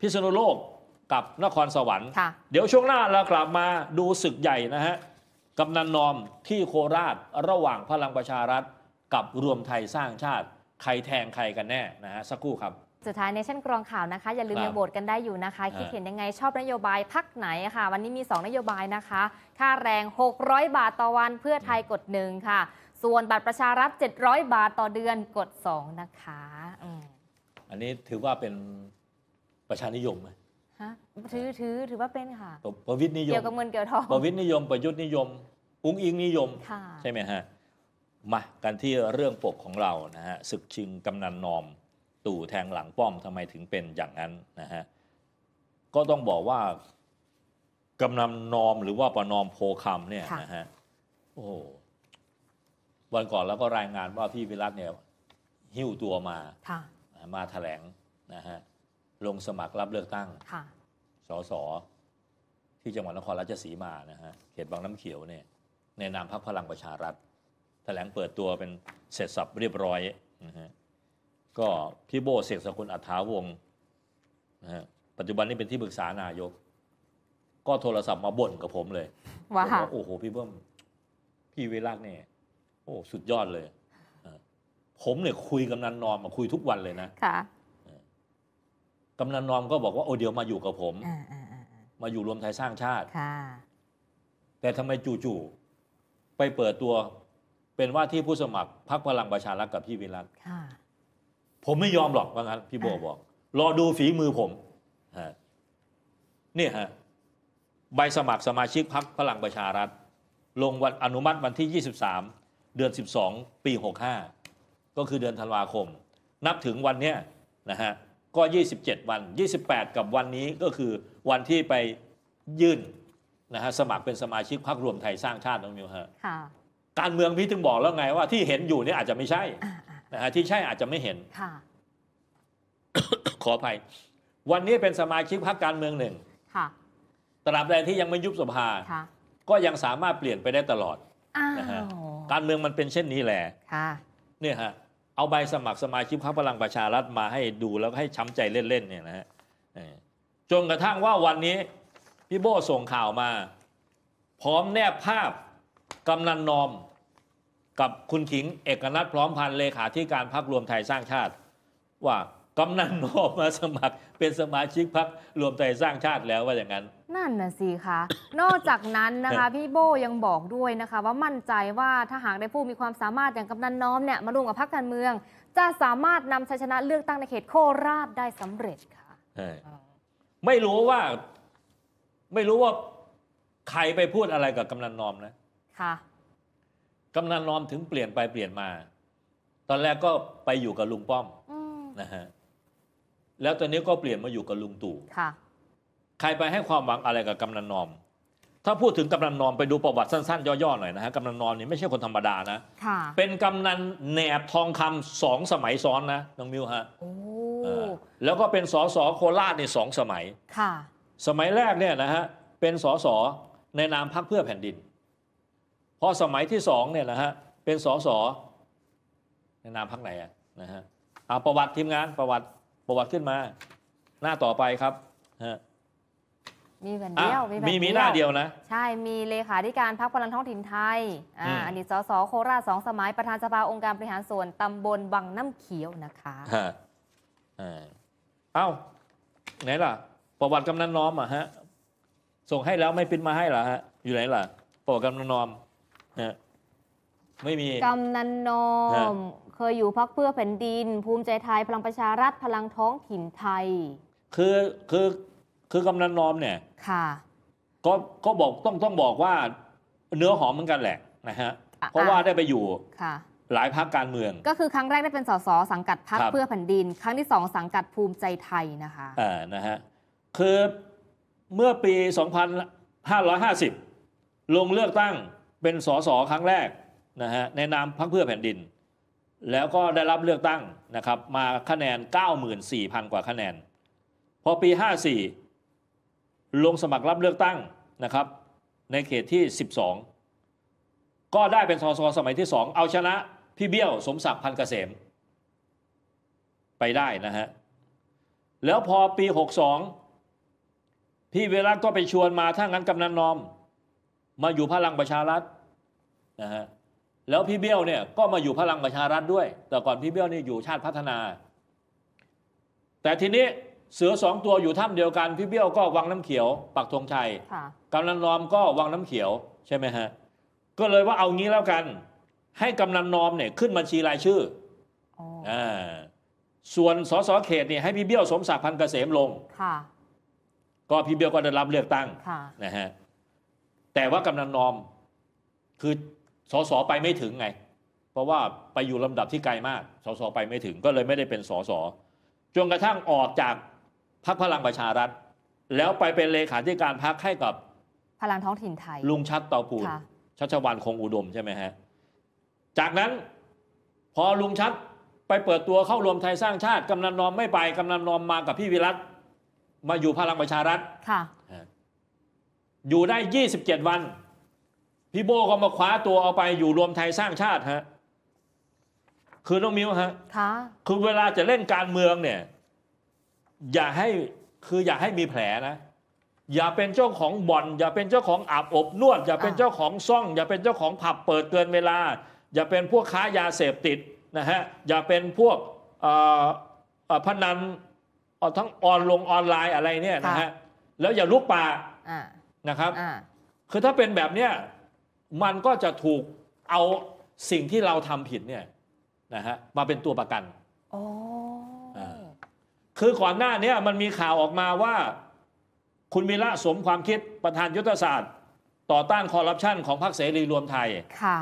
พิษณุโลกกับนครสวรรค์ เดี๋ยวช่วงหน้าเรากลับมาดูศึกใหญ่นะฮะกำนันนอมที่โคราชระหว่างพลังประชารัฐกับรวมไทยสร้างชาติใครแทงใครกันแน่นะฮะสักครู่ครับสุดท้ายในเช่นกรองข่าวนะคะอย่าลืมมางโหวตกันได้อยู่นะคะคิดเห็นยังไงชอบนโยบายพักไหนค่ะ วันนี้มี 2 นโยบายนะคะ ค่าแรง 600 บาทต่อวันเพื่อไทยกดหนึ่งค่ะ ส่วนบัตรประชารัฐ700 บาทต่อเดือนกด 2 นะคะอันนี้ถือว่าเป็นประชานิยมไหมฮะถือถือถือว่าเป็นค่ะ ประวิทย์นิยมเกี่ยวกับเงินเกี่ยวทองประวิทย์นิยม ประยุทธ์นิยม อุ้งอิงนิยมใช่ไหมฮะมากันที่เรื่องปกของเรานะฮะศึกชิงกำนันนอมตู่แทงหลังป้อมทำไมถึงเป็นอย่างนั้นนะฮะก็ต้องบอกว่ากำนันนอมหรือว่าประนอมโพคำเนี่ยนะฮะโอ้วันก่อนแล้วก็รายงานว่าพี่วิรัตเนี่ย หิ้วตัวมามาถแถลงนะฮะลงสมัครรับเลือกตั้งสสที่จังหวัดนครราชสีมานะฮะเขตบางน้ำเขียวเนี่ยในนามพรรคพลังประชารัฐถแถลงเปิดตัวเป็นเสร็จสับเรียบร้อยนะฮะก็พี่โบเสกสกุลอัฐาวงศ์นะฮะปัจจุบันนี้เป็นที่ปรึกษานายก ก็โทรศัพท์มาบ่นกับผมเลยว่าโอ้โห พี่เบิ้มพี่เวลักเนี่ยโอ้สุดยอดเลย ผม เนี่ยคุยกำนันนอมมาคุยทุกวันเลยนะค่ะ กำนันนอมก็บอกว่าโอ้เดี๋ยวมาอยู่กับผมมาอยู่รวมไทยสร้างชาติ แต่ทำไมจู่ๆไปเปิดตัวเป็นว่าที่ผู้สมัครพรรคพลังประชารัฐกับพี่วิรัตผมไม่ยอมหรอกว่างั้นพี่โบบอกรอดูฝีมือผมนี่ฮะใบสมัครสมาชิกพรรคพลังประชารัฐ ลงวันอนุมัติวันที่ 23 เดือน 12 ปี 65 ก็คือเดือนธันวาคม นับถึงวันเนี้ยนะฮะก็ 27 วัน 28 กับวันนี้ก็คือ วันที่ไปยื่น นะฮะ สมัครเป็นสมาชิกพรรครวมไทยสร้างชาติน้องมิวฮะการเมืองพี่ถึงบอกแล้วไงว่าที่เห็นอยู่นี่อาจจะไม่ใช่นะฮะที่ใช่อาจจะไม่เห็นค่ะขออภัย วันนี้เป็นสมาชิกพรรคการเมืองหนึ่งค่ะตราบใดที่ยังไม่ยุบสภาค่ะก็ยังสามารถเปลี่ยนไปได้ตลอดอานะฮะการเมืองมันเป็นเช่นนี้แหละค่ะเนี่ยฮะเอาใบสมัครสมาชิกพรรคพลังประชารัฐ มาให้ดูแล้วให้ช้ำใจเล่นๆเนี่ยนะฮะจนกระทั่งว่าวันนี้ พี่โบ้ส่งข่าวมา พร้อมแนบภาพกำนันนอมกับคุณขิงเอกนัทพร้อมพันธ์เลขาธิการพักรวมไทยสร้างชาติ ว่ากำนันนอกมาสมัคร เป็นสมาชิกพักรวมไทยสร้างชาติแล้วว่าอย่างนั้น นั่นน่ะสิคะนอกจากนั้นนะคะพี่โบยังบอกด้วยนะคะ ว่ามั่นใจว่าถ้าหากได้ผู้มีความสามารถอย่างกำนันน้อมเนี่ยมาร่วมกับพรรคการเมือง จะสามารถนำชัยชนะเลือกตั้งในเขตโคราชได้สำเร็จค่ะไม่รู้ว่าไม่รู้ว่าใครไปพูดอะไรกับกำนันนอมนะค่ะกำนันนอมถึงเปลี่ยนไปเปลี่ยนมา ตอนแรกก็ไปอยู่กับลุงป้อมอมนะฮะ แล้วตอนนี้ก็เปลี่ยนมาอยู่กับลุงตู่ค่ะใครไปให้ความหวังอะไรกับกำนันนอม ถ้าพูดถึงกำนันนอมไปดูประวัติสั้น ๆ ย่อๆหน่อยนะฮะ กำนันนอมนี่ไม่ใช่คนธรรมดานะค่ะเป็นกำนันแหนบทองคำสองสมัยซ้อนนะ น้องมิวฮะโอ้อแล้วก็เป็นสสโคราชในสองสมัยค่ะสมัยแรกเนี่ยนะฮะ เป็นสสในนามพรรคเพื่อแผ่นดินพอสมัยที่สองเนี่ยนะฮะเป็นสสในนามพักไหนอะนะฮะเอาประวัติทีมงาน ประวัติประวัติขึ้นมา หน้าต่อไปครับฮะมีแผ่นเดียวมีแบบเมีมีหน้าเดียวนะใช่มีเลขาธิการพรรคพลังท้องถิ่นไทยอ่าอนี้สสโคราชสองสมัยประธานสภาองค์การบริหารส่วนตำบลบังน้ำเขียวนะคะฮะเอ้า ไหนล่ะ ประวัติกำนันน้อมอ่ะฮะส่งให้แล้วไม่ปิดนมาให้หรอฮะอยู่ไหนล่ะประวัติกำนันน้อมไม่มีกำนันนอมเคยอยู่พักเพื่อแผ่นดิน ภูมิใจไทย พลังประชารัฐพลังท้องถิ่นไทย คือคือคือกำนันนอมเนี่ยค่ะก็ก็บอกต้องต้องบอกว่าเนื้อหอมเหมือนกันแหละนะฮะเพราะว่าได้ไปอยู่ค่ะหลายพักการเมืองก็คือครั้งแรกได้เป็นสสสังกัดพักเพื่อแผ่นดิน ครั้งที่สองสังกัดภูมิใจไทยนะคะอ่านะฮะคือเมื่อปี 2550 ลงเลือกตั้งเป็นสสครั้งแรกนะฮะในนามพรรคเพื่อแผ่นดิน แล้วก็ได้รับเลือกตั้งนะครับ มาคะแนน 94,000กว่าคะแนนพอปี 54 ลงสมัครรับเลือกตั้งนะครับ ในเขตที่ 12 ก็ได้เป็นสสสมัยที่ 2 เอาชนะ พี่เบี้ยวสมศักดิ์พันเกษม ไปได้นะฮะแล้วพอปี 62 พี่เวรัตก็ไปชวนมาถ้างั้นกำนันนอม มาอยู่พลังประชารัฐนะฮะแล้วพี่เบี้ยวเนี่ยก็มาอยู่พลังประชารัฐด้วย แต่ก่อนพี่เบี้ยวเนี่ยอยู่ชาติพัฒนา แต่ทีนี้เสือสองตัวอยู่ถ้ำเดียวกันพี่เบี้ยวก็วังน้ำเขียว ปักธงชัยกำนันนอมก็วังน้ำเขียว ใช่ไหมฮะก็เลยว่าเอางี้แล้วกัน ให้กำนันนอมเนี่ยขึ้นบัญชีรายชื่ออ่าส่วนสสเขตเนี่ยให้พี่เบี้ยวสมศักดิ์พันเกษมลงค่ะก็พี่เบี้ยวก็ได้รับเลือกตั้งนะฮะแต่ว่ากำนันนอมคือสสไปไม่ถึงไงเพราะว่าไปอยู่ลำดับที่ไกลมากสสไปไม่ถึงก็เลยไม่ได้เป็นสสจนกระทั่งออกจากพรรคพลังประชารัฐ แล้วไปเป็นเลขาธิการพรรคให้กับพลังท้องถิ่นไทย ลุงชัดเตาปูนชัชวานคงอุดมใช่ไหมฮะจากนั้น พอลุงชัดไปเปิดตัวเข้ารวมไทยสร้างชาติ กำนันนอมไม่ไป กำนันนอมมากับพี่วิรัตมาอยู่พลังประชารัฐ ค่ะอยู่ได้27 วันพี่โบก็มาคว้าตัวเอาไปอยู่รวมไทยสร้างชาติฮะคือน้องมิวฮะค่ะคือเวลาจะเล่นการเมืองเนี่ย อย่าให้คืออย่าให้มีแผลนะ อย่าเป็นเจ้าของบ่อนอย่าเป็นเจ้าของอาบอบนวด อย่าเป็นเจ้าของซ่อง อย่าเป็นเจ้าของผับเปิดเกินเวลาอย่าเป็นพวกค้ายาเสพติดนะฮะอย่าเป็นพวกพนันทั้งออนลงออนไลน์อะไรเนี่ยนะฮะแล้วอย่าลุกป่านะครับคือถ้าเป็นแบบเนี้ยมันก็จะถูกเอาสิ่งที่เราทำผิดเนี่ยนะฮะมาเป็นตัวประกันอคือก่อนหน้านี้มันมีข่าวออกมาว่า คุณวีระสมความคิดประธานยุทธศาสตร์ ต่อต้านคอร์รัปชันของพรรคเสรีรวมไทย ค่ะ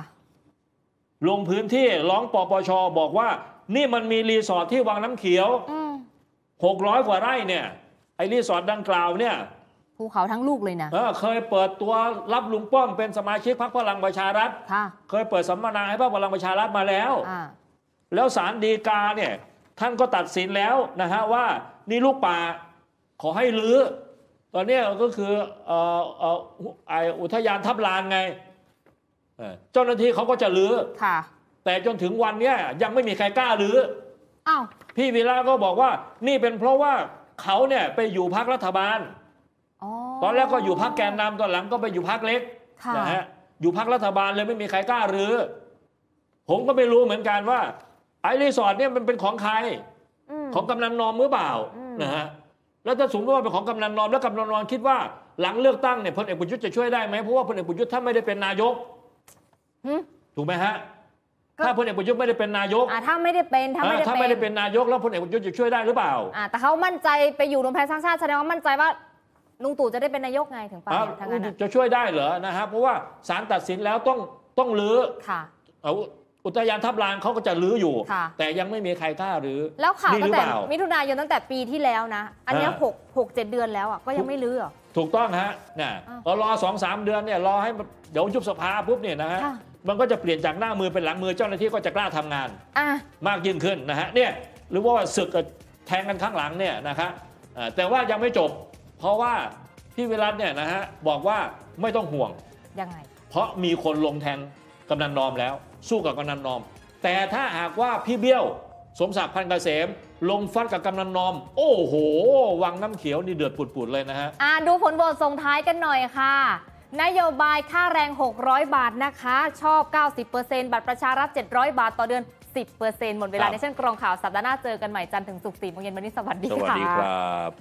ลงพื้นที่ร้องปปชบอกว่า นี่มันมีรีสอร์ทที่วังน้ำเขียวหกร้อยกว่าไร่เนี่ย ไอรีสอร์ทดังกล่าวเนี่ยภูเขาทั้งลูกเลยนะเออเคยเปิดตัวรับลุงป้อม เป็นสมาชิกพรรคพลังประชารัฐ เคยเปิดสัมมนาให้พรรคพลังประชารัฐมาแล้ว แล้วศาลฎีกาเนี่ย ท่านก็ตัดสินแล้วนะฮะว่านี่ลูกป่าขอให้รื้อตอนนี้ก็คืออุทยานทับลานไงเจ้าหน้าที่เขาก็จะรื้อค่ะแต่จนถึงวันนี้ยังไม่มีใครกล้ารื้ออ้าวพี่วีระก็บอกว่านี่เป็นเพราะว่าเขาเนี่ยไปอยู่พักรัฐบาลตอนแรกก็อยู่พักแกนนำตอนหลังก็ไปอยู่พักเล็กนะฮะอยู่พักรัฐบาลเลยไม่มีใครกล้ารื้อผมก็ไม่รู้เหมือนกันว่า ไอ้รีสอร์ทเนี่ยมันเป็นของใครของกำนันนอมหรือเปล่านะฮะแล้วถ้าสมมติว่าเป็นของกำนันนอม แล้วกำนันนอมคิดว่าหลังเลือกตั้งเนี่ยพลเอกประยุทธ์จะช่วยได้ไหมเพราะว่าพลเอกประยุทธ์ถ้าไม่ได้เป็นนายกถูกไหมฮะถ้าพลเอกประยุทธ์ไม่ได้เป็นนายกถ้าไม่ได้เป็น ถ้าไม่ได้เป็นนายกแล้วพลเอกประยุทธ์จะช่วยได้หรือเปล่าแต่เขามั่นใจไปอยู่รวมไทยสร้างชาติแสดงว่ามั่นใจว่าลุงตู่จะได้เป็นนายกไง ถึงป่าทางนั้นจะช่วยได้เหรอนะฮะเพราะว่าศาลตัดสินแล้วต้องต้องรื้อค่ะเอาอุทยานทับลานเขาก็จะรื้ออยู่ แต่ยังไม่มีใครกล้ารื้อแล้วข่าวตั้งแต่มิถุนายนตั้งแต่ปีที่แล้วนะ อันนี้หกหกเจ็ดเดือนแล้วอ่ะก็ยังไม่รื้อถูกต้องฮะนี่รอสองสามเดือนเนี่ยรอให้เดี๋ยวยุบสภาปุ๊บเนี่ยนะฮะมันก็จะเปลี่ยนจากหน้ามือเป็นหลังมือเจ้าหน้าที่ก็จะกล้าทำงานมากยิ่งขึ้นนะฮะเนี่ยหรือว่าศึกแทงกันข้างหลังเนี่ยนะครับแต่ว่ายังไม่จบเพราะว่าพี่วิรัตเนี่ยนะฮะบอกว่าไม่ต้องห่วงยังไงเพราะมีคนลงแทงกำนันนอมแล้ว สู้กับกำนันนอม แต่ถ้าหากว่าพี่เบี้ยว สมศักดิ์พันกเกษมลงฟัดกับกำนันนอม โอ้โห วังน้ำเขียวนี่เดือดปุดๆเลยนะฮะอ่าดูผลโหวตส่งท้ายกันหน่อยค่ะ นโยบายค่าแรง 600 บาทนะคะ ชอบ 90%บัตรประชารัฐ700 บาทต่อเดือน10%หมดเวลาในเช่นกรองข่าวสัปดาห์หน้าเจอกันใหม่จันทร์ถึงศุกร์สี่โมงเย็นวันนี้สวัสดีค่ะวัสดีครับ